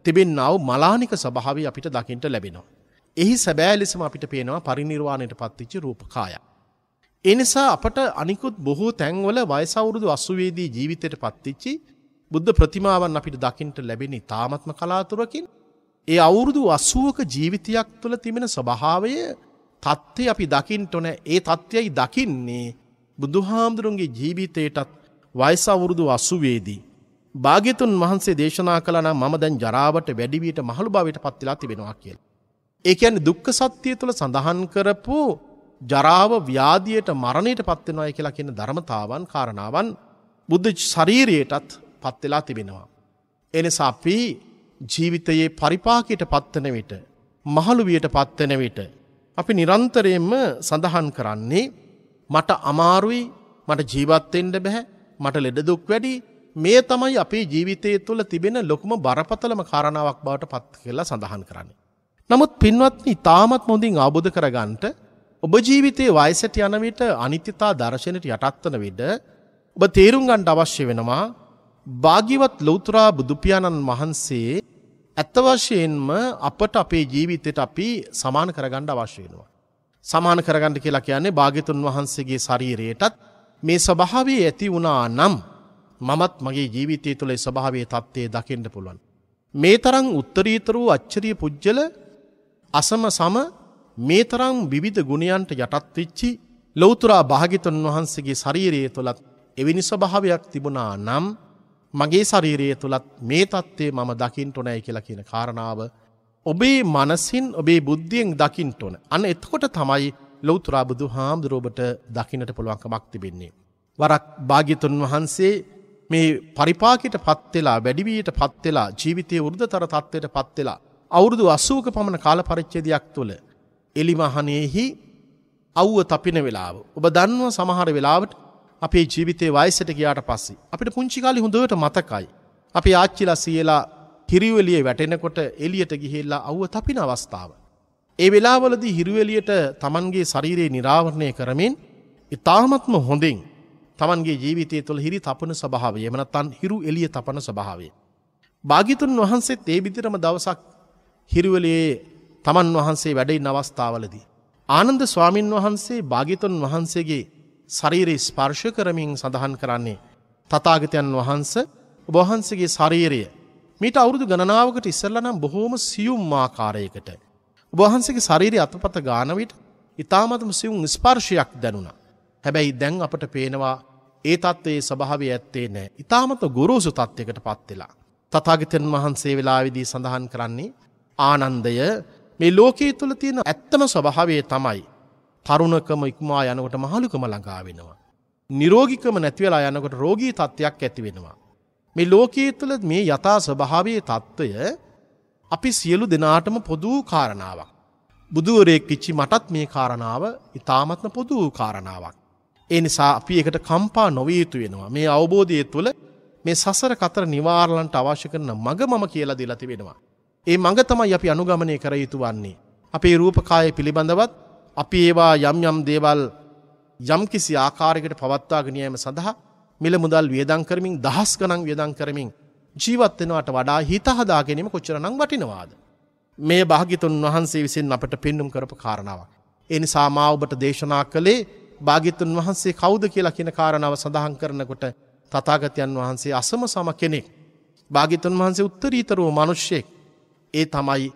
තිබෙන්නාව මලානික සභාවි අපිට දකිින්ට ලැබෙනවා. එහි සැබෑ ලෙසම අපිට පේනවා පරිනිර්වාණයට පත්තිච්ච රූපකාය. එනිසා අපට අනිකුත් බොහෝ තැන්වල වයසවුරුදු අස්සුවේදී ජීවිතයට පත්තිච්චි බුද්ධ ප්‍රතිමාවන් අපිට දකිින්ට ලැබෙන තාමත්ම කලාතුරකින් ඒ අවුරුදු අස්සුවක ජීවිතයක් තුළ තිබෙන ස්වභාවය තත්ත්ය අපි දකිින්ට ඕන ඒ තත්ත්යයි දකින්නේ බුදුහාමුදුරුන්ගේ ජීවිතයටත් වයිසවුරුදු අස්සුවේදී. භාගිතුන් වහන්සේ දේශනා කළනම් මම දැන් ජරාවට වැඩිවීට මහළු භාවයට පත්තිලා තිබෙනවා කියලා. ඒ කියන්නේ දුක්ඛ සත්‍යය තුළ සඳහන් කරපු ජරාව ව්‍යාධියට මරණයට පත් වෙනවායි කියලා කියන ධර්මතාවන් කාරණාවන් බුද්ධ ශරීරයටත් පත් වෙලා තිබෙනවා. එනිසා අපි ජීවිතයේ පරිපාකයට පත්වන විට මහලුවියට පත්වන විට අපි නිරන්තරයෙන්ම සඳහන් කරන්නේ මට අමාරුයි මට ජීවත්වෙන්ට බැහැ මට ලෙඩදුක් වැඩි මේ තමයි අපේ ජීවිතය තුළ තිබෙන ලොකුම බරපතලම කාරණාවක් බවට පත් කියලා සඳහන් කරන්නේ. නමුත් පින්වත්නි තාමත් හොඳින් අවබෝධ කරගන්ට ඔබ ජීවිතයේ වයසට යනවිට අනිත්‍යතා දර්ශනයට යටත්වන විට ඔබ තේරුම් ගන්ඩ අවශ්‍ය වෙනවා භාගිවත් ලොවතුරා බුදුපියාණන් වහන්සේ ඇත්තවශයෙන්ම අපට අපේ ජීවිතයට අපි සමාන කරගණ්ඩ අවශ්‍ය වෙනවා. සමාන කරගණ්ඩ කියලා කියන්නේ භාගිතුන් වහන්සේගේ ශරීරයටත් මේ ස්වභාවේ ඇති වුණා නම් මමත් මගේ ජීවිතය තුළේ ස්වභාවේ තත්ත්වය දකිින්ට පුළුවන්. මේ තරම් උත්තරීතරූ අච්චරිය පුද්ජල අසම සම මේ තරම් විවිධ ගුණයන්ට යටත් වෙච්චි ලෞතුරා භාගිතුන් වහන්සේගේ ශරීරයේ තුලත් එවැනි ස්වභාවයක් තිබුණා නම් මගේ ශරීරයේ තුලත් මේ தත්ත්වය මම දකින්ට ඕනයි කියලා කියන කාරණාව ඔබේ මනසින් ඔබේ බුද්ධියෙන් දකින්ට ඕන. අන්න එතකොට තමයි ලෞතුරා බුදුහාමුදුරුවබට දකින්නට පුළුවන්කමක් තිබෙන්නේ. වරක් භාග්‍යතුන් වහන්සේ මේ පරිපාකිට පත් වෙලා වැඩිවියට පත් වෙලා ජීවිතයේ වෘද්ධතර තත්ත්වයට පත් වෙලා අවුරුදු අසූක පමණ කාල පරිච්චේදයක් තුළ එලිමහනයෙහි අව්ව තපින වෙලාව. ඔබ දන්ව සමහර වෙලාවට අපේ ජීවිතේ වයිසට ගයාට පස්සේ. අපිට පුංචිකාලි හොඳට මතකයි. අපි ආච්චිලා සියලා හිරිවලිය වැටෙනකොට එලියට ගිහෙල්ලා අව්ව තපින අවස්ථාව. ඒ වෙලාවලද හිරුවලියට තමන්ගේ ශරීරයේ නිරාවරණය කරමින් ඉතාමත්ම හොඳින් තමන්ගේ ජීවිතය තුළ හිරි තපන ස්භාවය මනත්තන් හිරු එලිය තපන ස්භාවේ. භාගිතුන් වහන්සේ ඒ විදිරම දවසක් හිරුවලයේ තමන් වහන්සේ වැඩයින් අවස්ථාවලදී. ආනන්ද ස්වාමින් වහන්සේ භාගිතුන් වහන්සේගේ ශරීරයේ ස්පර්ශ කරමින් සඳහන් කරන්නේ. තතාගතයන් වහන්ස ඔබහන්සගේ ශරීරය මීට අවුරුදු ගණනාවකට ඉස්සල්ල නම් බොහෝම සියුම් ආකාරයකට. ඔබහන්සගේ ශරීරය අතපත ගානවිට ඉතාමතම සියුම් ස්පර්ශයක් දැනුණා. හැබැයි දැන් අපට පේනවා ඒ තත්ත්වයේ ස්භාවය ඇත්තේ නෑ ඉතාමත ගොරෝසු තත්ත්වයකට පත්වෙලා. තතාගතන් වහන්සේ වෙලාවිදී සඳහන් කරන්නේ ආනන්දය මේ ලෝකයේ තුළ තියෙන ඇත්තම ස්වභාවේ තමයි. තරුණකම ඉක්මවා යනකොට මහලුකම ළඟා වෙනවා. නිරෝගිකම නැතිවෙලා යනකොට රෝගී තත්ත්වයක් ඇති වෙනවා. මේ ලෝකයේ තුළ මේ යථා ස්වභාවයේ තත්ත්වය අපි සියලු දෙනාටම පොදූ කාරණාවක්. බුදුවරයෙක් විච්චි මටත් මේ කාරණාව ඉතාමත්ම පොදූ කාරණාවක්. ඒ නිසා අපි එකට කම්පා නොවීතු වෙනවා මේ අවබෝධය තුළ මේ සසර කතර නිවාරලන්ට අවශ්‍ය කරන මග මම කියලා දිලති වෙනවා. ඒ මඟ තමයි අපි අනුගමනය කර යුතු වන්නේ. අපේ රූපකාය පිළිබඳවත් අපි ඒවා යම් යම් දේවල් යම් කිසි ආකාරයකට පවත්වාගෙනයම සඳහා මිල මුදල් වියදං කරමින් දහස් ගනන් වියදං කරමින් ජීවත්වෙනවට වඩා හිතහදා ගැනීම කොච්චරනං වටිනවාද. මේ භාගිතුන් වහන්සේ විසින් අපට පෙන්නුම් කරපු කාරණාවක්. එනිසා මා ඔබට දේශනා කළේ භාගිතුන් වහන්සේ කෞුද කියලා කියන කාරණාව සඳහන් කරනකොට තතාගතයන් වහන්සේ අසම සම කෙනෙක්. භාගිතුන් වහන්සේ උත්තරීතරෝ මනුෂ්‍යයෙක් ඒ තමයි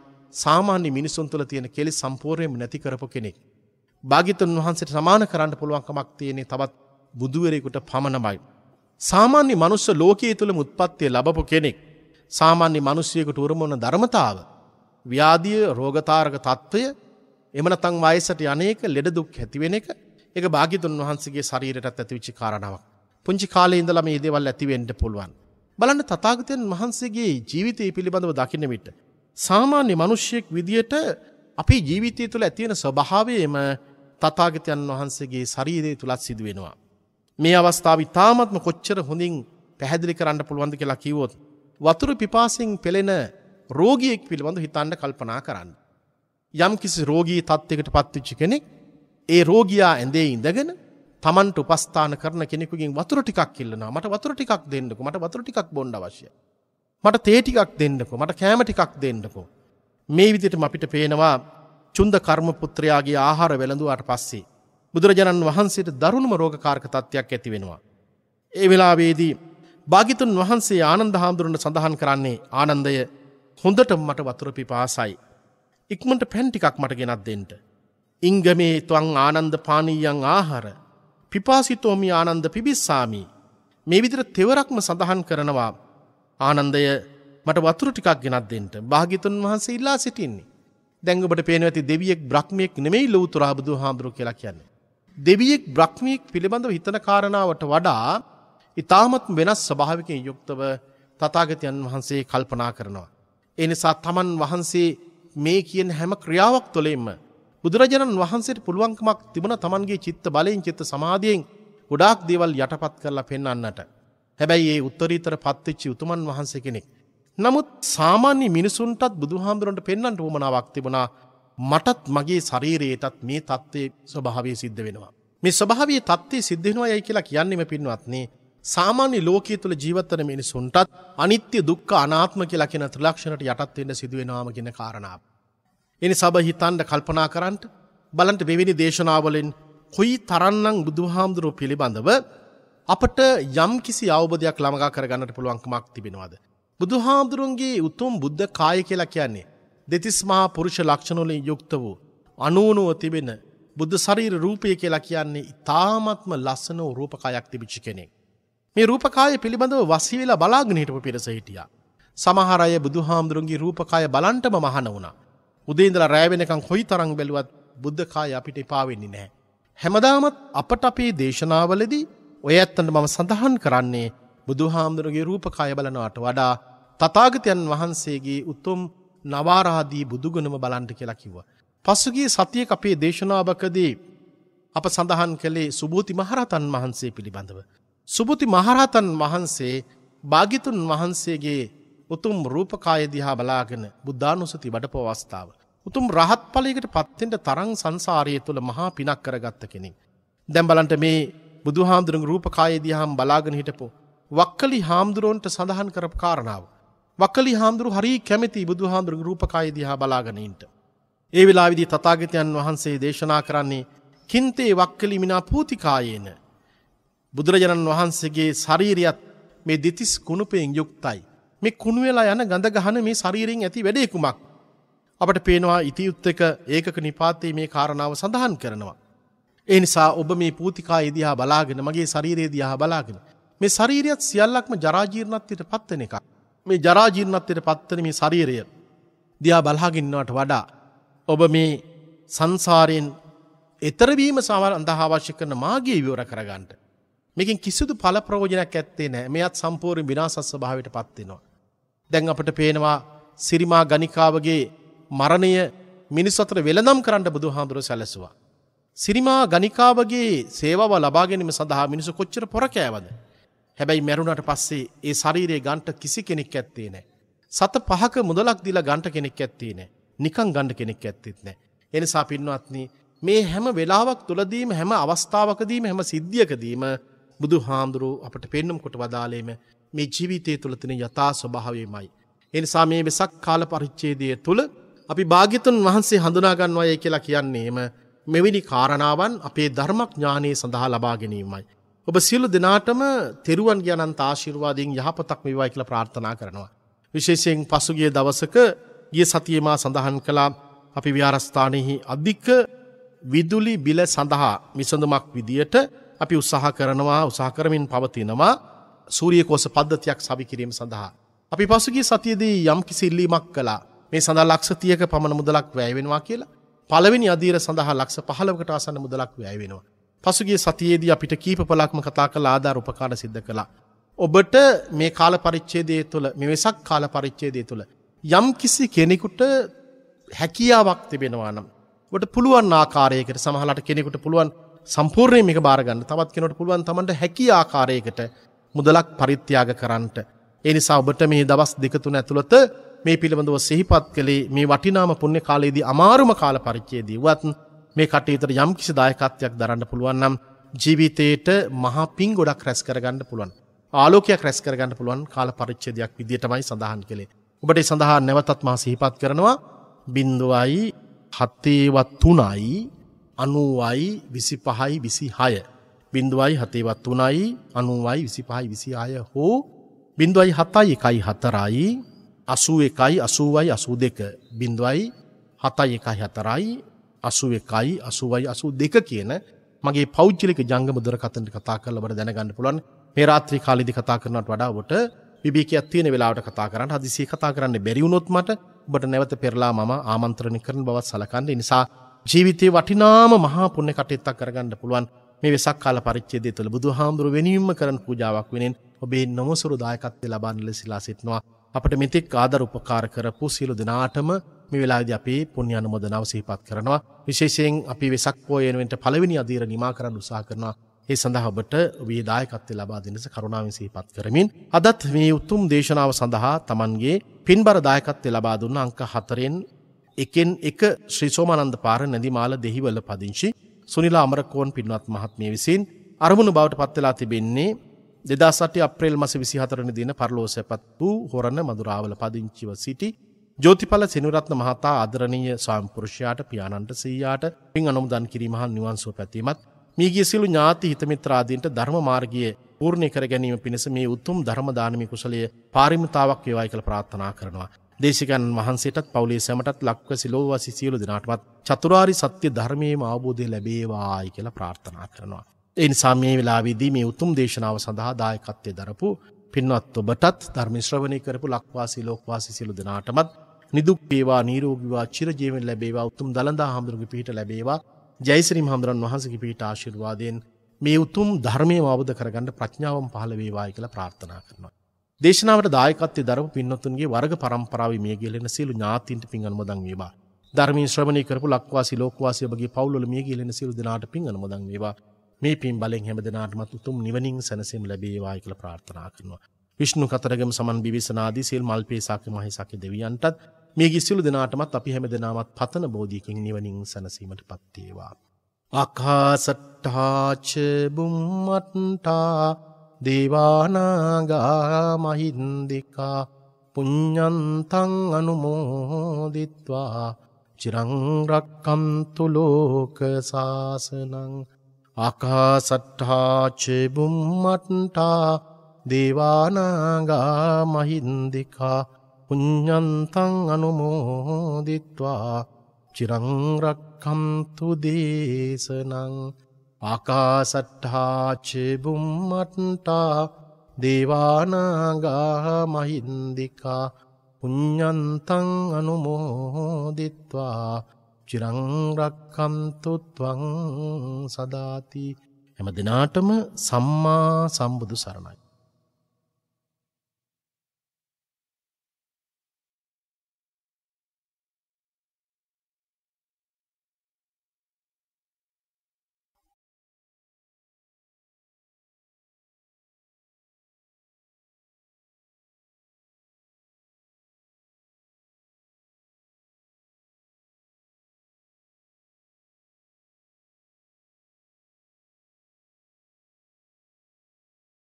සාමාන්‍ය මිනිසුන් තුළ තියෙන කෙලි සම්පූර්යම නැති කරපු කෙනෙක්. භාගිතුන් වහන්සට සමාන කරන්න පුළුවන්කමක් තියනෙ තවත් බුදුවරෙකුට පමණමයි. සාමාන්‍ය මනුස්ස ලෝකයේ තුළ මුත්පත්තිය ලබපු කෙනෙක්. සාමාන්‍ය මනුස්්‍යයකුට උරමොන ධර්මතාව. ව්‍යාධිය රෝගතාරක තත්ත්වය එමනතං වයසට යනක ලෙඩදුක් හැතිවෙන එක එක භාගිතුන් වහන්සගේ ශරීරටත් ඇතිවිච්චි කාරණාවක්. පුංචි කාලේ ඉඳලම ඒදේවල් ඇතිවෙන්ට පුළුවන්. බලන්න තතාගතයන් වහන්සේගේ ජීවිතය පිළිබඳව දකින්න විට සාමාන්‍ය මිනිසියෙක් විදියට අපේ ජීවිතය තුළ ඇතිවෙන ස්වභාවයම තථාගතයන් වහන්සේගේ ශරීරය තුලත් සිදු වෙනවා. මේ අවස්ථාව ඉතාමත්ම කොච්චර හොඳින් පැහැදිලි කරන්න පුළුවන්ද කියලා කිව්වොත් වතුර පිපාසින් පෙළෙන රෝගියෙක් පිළිබඳ හිතන්න කල්පනා කරන්න. යම් කිසි රෝගී තත්ත්වයකට පත්විච්චි කෙනෙක් ඒ රෝගියා ඇඳේ ඉඳගෙන තමන්ට උපස්ථාන කරන කෙනෙකුගින් වතුර ටිකක් ඉල්ලනවා මට වතුර ටිකක් දෙන්නකු මට වතුර ටිකක් බොණ්ඩ අවශ්‍යයි මට තේ ටිකක් දෙන්නකෝ මට කෑම ටිකක් දෙන්නකෝ මේ විදිහටම අපිට පේනවා චුන්ද කර්ම පුත්‍රයාගේ ආහාර වැළඳුවාට පස්සේ බුදුරජාණන් වහන්සේට දරුණුම රෝගකාරක තත්ත්වයක් ඇති වෙනවා ඒ වෙලාවේදී භාගිතුන් වහන්සේ ආනන්ද හාමුදුරන්ට සඳහන් කරන්නේ ආනන්දය හොඳට මට වතුර පිපාසයි ඉක්මට පැන් ටිකක් මට ගෙනත් දෙන්න ඉංගමේ තුවන් ආනන්ද පානීයන් ආහාර පිපාසිතෝමි ආනන්ද පිබිස්සාමී මේ විදිර තෙවරක්ම සඳහන් කරනවා ආනන්දය මට වතුර ටිකක් ගෙනත් දෙෙන්ට භාගිතුන් වහන්සේ ඉල්ලා සිටින්නේ. දැංගබට පේනවති දෙවියෙක් බ්‍රක්්මියෙක් නෙමෙයි ලෝතුරාබුදු හාමුදුරු කියලා කියන්න. දෙවියෙක් බ්‍රක්්මියෙක් පිළිබඳව හිතන කාරණාවට වඩා ඉතාමත් වෙනස් ස්භාවිකින් යුක්තව තතාගතයන් වහන්සේ කල්පනා කරනවා. එනිසා තමන් වහන්සේ මේ කියන හැම ක්‍රියාවක් තුළෙෙම බුදුරජාණන් වහන්සේට පුළුවන්කමක් තිබන තමන්ගේ චිත්ත බලයෙන් චිත්ත සමාධියෙන් ගොඩාක් දේවල් යටපත් කරලා පෙන්න්නට. හැබැයි ඒ උත්තරීතර පත්තිච්චි උතුමන් වහන්ස කෙනෙක්. නමුත් සාමාන්‍ය මිනිසුන්ටත් බුදුහාමුදුරන්ට පෙන්න්නට ූමනාවක් තිබුණා මටත් මගේ ශරීරයටත් මේ තත්ත්වය ස්වභාවය සිද්ධ වෙනවා. මේ ස්වභාවය තත්ත්වය සිද්ධෙනවා යැයි කියලා කියන්නෙම පින්වත්න්නේ. සාමාන්‍ය ලෝකයේ තුළ ජීවත්තන මිනිසුන්ටත් අනිත්‍ය දුක්ක අනාත්ම කියලා කියෙන ත්‍රලක්ෂණට යටත්වෙන්න සිදුවෙනවාම ගෙන කාරණාව. එනි සබ හිතන්ට කල්පනා කරන්ට බලන්ට වෙවෙනි දේශනාවලෙන් කොයි තරන්නම් බුදුහාමුදුරුව පිළිබඳව අපට යම් කිසි අවබධයක් ළමගා කරගන්නට පුළුවන්කමක් තිබෙනවාද. බුදුහාමුදුරුන්ගේ උතුම් බුද්ධ කාය කියලා කියන්නේ. දෙතිස් මහා පුරුෂ ලක්ෂණොලින් යුක්ත වූ අනුවනුව තිබෙන බුද්ධ සරීර රූපය කියලා කියන්නේ ඉතාමත්ම ලස්සන රූපකායක් තිබිච්චි කෙනෙක්. මේ රූපකාය පිළිබඳව වසී වෙලා බලාගෙන හිටපු පිරිස හිටියා. සමහර අය බුදුහාමුදුරුන්ගේ රූපකාය බලන්ටම මහන වුණා. උදේ ඉඳලා රැ වෙනකන් කොයිතරම් බැලුවත් බුද්ධ කාය අපිට එපා වෙන්නේ නැහැ. හැමදාමත් අපට අපේ දේශනාවලදී ඔය ඇත්තන්ට මම සඳහන් කරන්නේ බුදුහාමුදුරගේ රූපකාය බලනවාට වඩා තතාගතයන් වහන්සේගේ උතුම් නවාරාදී බුදුගුණම බලන්ට කියලා කිව්ව. පසුගේ සතියක අපේ දේශනාවකදී අප සඳහන් කළේ සුභූති මහරතන් වහන්සේ පිළිබඳව. සුභති මහරතන් වහන්සේ භාගිතුන් වහන්සේගේ උතුම් රූපකාය දිහා බලාගෙන බුද්ධානුසති වඩප අවස්ථාව. උතුම් රහත් ඵලයකට පත්තෙන්ට තරං සංසාරය තුළ මහා පිනක් කරගත්ත කෙනෙක්. දැන් බලන්ට මේ බුදුහාමුදුරන් රූප කායේදී හාම් බලාගෙන හිටපු. වක්කලි හාමුදුරුවන්ට සඳහන් කරපු කාරණාව. වක්කලි හාමුදුරු හරි කැමති බුදුහාමුදුරන් රූප කායේදී හා බලාගෙනීන්ට. ඒ වෙලාවිදි තතාගතයන් වහන්සේ දේශනා කරන්නේ කින්තේ වක්කලි මිනා පූතිකායේන. බුදුරජාණන් වහන්සේගේ ශරීරියත් මේ දෙතිස් කුණුපයෙන් යුක්තයි. මේ කුණුවෙලා යන ගඳ ගහන මේ ශරීරෙන් ඇති වැඩේකුමක්. අපට පේනවා ඉතියුත්තක ඒකක නිපාතයේ මේ කාරණාව සඳහන් කරනවා. ඒ නිසා ඔබ මේ පූතිකායේ දිහා බලාගෙන මගේ ශරීරයේ දිහා බලාගෙන මේ ශරීරයත් සියල්ලක්ම ජරාජීර්ණත්වයට පත්වන එක මේ ජරාජීර්ණත්වයට පත්වන මේ ශරීරය දිහා බලාගන්නවට වඩා ඔබ මේ සංසාරයෙන් එතරවීම සමර අඳහා අවශ්‍ය කරන මාගේ විවර කරගන්නට මේකින් කිසිදු පල ප්‍රෝජනයක් ඇත්තේ නෑ මෙයත් සම්පූර්ණ විනාසස් භාවට පත්වෙනවා. දැන් අපට පේනවා සිරිමා ගනිකාවගේ මරණය මිනිස් අතර වෙළනම් කරන්න බුදු හාමුදුර සැලසවා. සිරිමා ගනිකාවගේ සේවාව ලබාගැනීම සඳහා මිනිසු කොච්චර පොරකෑවද. හැබැයි මැරුණට පස්සේ ඒ ශරීරයේ ගන්ට කිසි කෙනෙක් ඇත්තේ නෑ. සත පහක මුදලක් දිලා ගන්ට කෙනෙක් ඇත්තේ නෑ නිකං ගණඩ කෙනෙක් ඇත්තෙත් නෑ. එනිසා පින්වත්න්නේ මේ හැම වෙලාවක් තුළදීම හැම අවස්ථාවකදීම හැම සිද්ධියකදීම බුදු හාමුදුරු අපට පෙන්නුම් කොට වදාලේම මේ ජීවිතය තුළතින යථා ස්වභාවයමයි. එනිසා මේ වෙසක් කාල පරිච්චේදය තුළ අපි භාගිතුන් වහන්සේ හඳුනාගන්වය කියලා කියන්නේම මෙවැනි කාරණාවන් අපේ ධර්මඥානයේ සඳහා ලබා ගැනීමයි. ඔබ සියලු දෙනාටම තෙරුවන් ගැනන් තාශිර්වාදයෙන් යහපතක් මෙවයි කියලා ප්‍රාර්ථනා කරනවා. විශේෂයෙන් පසුගිය දවසක ගිය සතියමා සඳහන් කළා අපි ව්‍යාරස්ථානයෙහි අධික විදුලි බිල සඳහා මිසඳමක් විදියට අපි උත්සාහ කරනවා උසාහකරමින් පවතිනවා සූරියකෝස පද්ධතියක් සවිකිරීම සඳහා. අපි පසුගේ සතියදී යම් කිසිල්ලීමක් කලා මේ සඳ ලක්ෂතියක පමණ මුදලක් වැෑවෙනවා කියලා පළවෙනි අදීර සඳහා ලක්ෂ පහලවකට අසන්න මුදලක් වැය වෙනවා. පසුගේ සතියේදී අපිට කීප පලක්ම කතා කළ ආධාර උපකාර සිද්ධ කළා. ඔබට මේ කාල පරිච්චේදය තුළ මෙවෙසක් කාල පරිච්චේදය තුළ. යම් කිසි කෙනෙකුට හැකියාවක් තිබෙනවා නම්. ට පුළුවන් ආකාරයකට සමහලට කෙනෙකුට පුළුවන් සම්පූර්ණය මේක බාරගන්න තවත් කෙනට පුළුවන් තමට හැකි ආකාරයකට මුදලක් පරිත්‍යාග කරන්නට. එනිසා ඔබට මේ දවස් දෙකතුන ඇතුළත මේ පිළිබඳව සිහිපත් කළේ මේ වටිනාම පුුණ්‍ය කාලයේදී අමාරුම කාල පරිච්චේදී වත් මේ කටයුතර යම් කිසි දායකත්වයක් දරන්න පුළුවන් නම් ජීවිතයට මහපින් ගොඩක් රැස් කරගන්න පුළුවන් ආලෝකයක් රැස් කරගන්න පුළුවන් කාල පරිච්චේදයක් විදිටමයි සඳහන් කළේ ඔබට සඳහා නැවතත් මා සිහිපත් කරනවා බින්දුවයි හත්තේවත් තුනයි අනුවයි විසි පහයි විසි හය. බින්දුවයි හතේවත් වනයි අනුවයි විසි පහයි විසි අය හෝ බින්දුවයි හතයි එකයි හතරයි අසූ එකයි අසූවයි අසූ දෙක බිඳුවයි හතයි එකයි හතරයි අසුව එකයි අසුවයි අසු දෙක කියන මගේ පෞද්චලික ජංගම දුරකතනට කතා කරලබට දැනගන්න පුළන් මේ රාත්‍රී කාලිදි කතා කරනට වඩාවට විබේකයක් තියෙන වෙලාට කතා කරන්න හදිසේ කතා කරන්න බැරිවුණොත් මට බට නැවත පෙරලා මම ආමන්ත්‍රණය කරන බවත් සලකන්න නිසා ජීවිතය වටිනාම මහා පුුණ කටෙත්තක් කරගන්න පුළුවන් මේ වෙසක් කාල පරිච්චේදය තුළ බුදු හාමුදුරුව වෙනීම කරන පූජාවක් වෙනෙන් ඔබේ නොමසුරු දායකත්වය ලබන්න ලෙසිලා සිටනවා අපට මෙතෙක් ආදර උපකාර කරපු සියලු දෙනාටම මේ වෙලාද අපේ පුුණ්‍යන මොද නවසහිපත් කරනවා විශේෂයෙන් අපි වෙසක් පෝයනුවෙන්ට පලවෙනි අදීර නිමා කරන්න උසා කරනවා ඒ සඳහාබට වේදායකත්තේ ලබා දෙනිස කරුණාවෙන් සහිපත් කරමින් අදත් මේ උත්තුම් දේශනාව සඳහා තමන්ගේ පින්බර දායකත්තේ ලබා දුන්න අංක හතරෙන් එකෙන් එක ශ්‍රීසෝමනන්ද පාර නැදිමාල දෙහිවල පදිංචි සුනිලා අමරකෝන් පින්වත් මහත්මය විසින් අරමුණු බවට පත්වෙලා තිබෙන්නේ දෙදසට අප්‍රේල් මස විසිහතරණ දින පරලෝසැපත් වූ හොරණ මදුරාවල පදිංචිව සිටි ජෝතිඵල සෙනුරත්න මහතා අදරණීය සාම්පුරුෂයාට පියාණන්ට සීයාට පින් අනුමුදන් කිරීමහන් නිවන්සෝ පැතිීමත් මීගිය සිලු ඥාති හිතමිත්‍රාදීන්ට ධර්ම මාර්ගයේ පූර්ණය කර ගැනීම පිණිස මේ උත්තුම් ධර්මදානමි කුසලය පාරිමිතාවක් වේවායි කළ ප්‍රාත්ථනා කරනවා. දේශකන් වහන්සේටත් පවුලේ සැමටත් ලක්ව සිලෝවසි සියලු දෙනාටමත් චතුරාරි සත්‍ය ධර්මයේම අවබෝධය ලැබේවායි කියලා ප්‍රාර්ථනා කරනවා. එනිසා මේ වෙලාවේදී මේ උතුම් දේශනාව සඳහා දායකත්වය දරපු පින්වත් ඔබටත් ධර්මිශ්‍රවණය කරපු ලක්වාසි ලෝක්වාසි සියලු දෙනාටමත් නිදුක් වේවා නිරෝගීවා චිරජීවනය ලැබේවා උතුම් දලදා හාමුදුරුවගේ පිහිට ලැබේවා ජයසිරි හාමුදුරන් වහන්සේගේ පිහිට ආශිර්වාදයෙන් මේ උතුම් ධර්මය අවබෝධ කරගන්න ප්‍රඥාවම පහළ වේවායි කියලා ප්‍රාර්ථනා කරනවා. දේශනාවට දායකත්වයේ දරපු පින්වත්තුන්ගේ වර්ග පරම්පරාවේ මිය ගෙලෙන සියලු ඥාතීන්ට පින් අනුමෝදන් වේවා. ධර්මී ශ්‍රවණය කරපු ලක්වාසි ලෝකවාසී ඔබගේ පවුල්වල මිය ගෙලෙන සියලු දෙනාට පින් අනුමෝදන් වේවා. මේ පින් බලෙන් හැම දෙනාටමත් උතුම් නිවනින් සැනසීම ලැබේවා කියලා ප්‍රාර්ථනා කරනවා. විෂ්ණු කතරගම සමන් බිවිසනාදී සිල් මල්පේසාක මහේසාක දෙවියන්ටත් මේ කිසිළු දෙනාටමත් අපි හැම දෙනාමත් පතන බෝධියකින් නිවනින් සැනසීමට පත් වේවා. අකාසට්ටාච බුම්මට්ටා දේවානාගා මහින්දිකා පුඤ්ඤන්තං අනුමෝදිත්වා චිරං රක්කන්තු ලෝක සාසනං අකාසට්ඨාචෙබුම්මට්ටා දේවානාගා මහින්දිකා පුඤ්ඤන්තං අනුමෝදිත්වා චිරංරක්කම්තු දේශනං ආකාසට්ඨාචෙබුම්මට්ටා දේවානාගා මහින්දිකා පුඤ්ඤන්තං අනුමෝදිත්වා චිරං රක්ඛන්තු ත්වං සදාති හැම දිනාටම සම්මා සම්බුදු සරණයි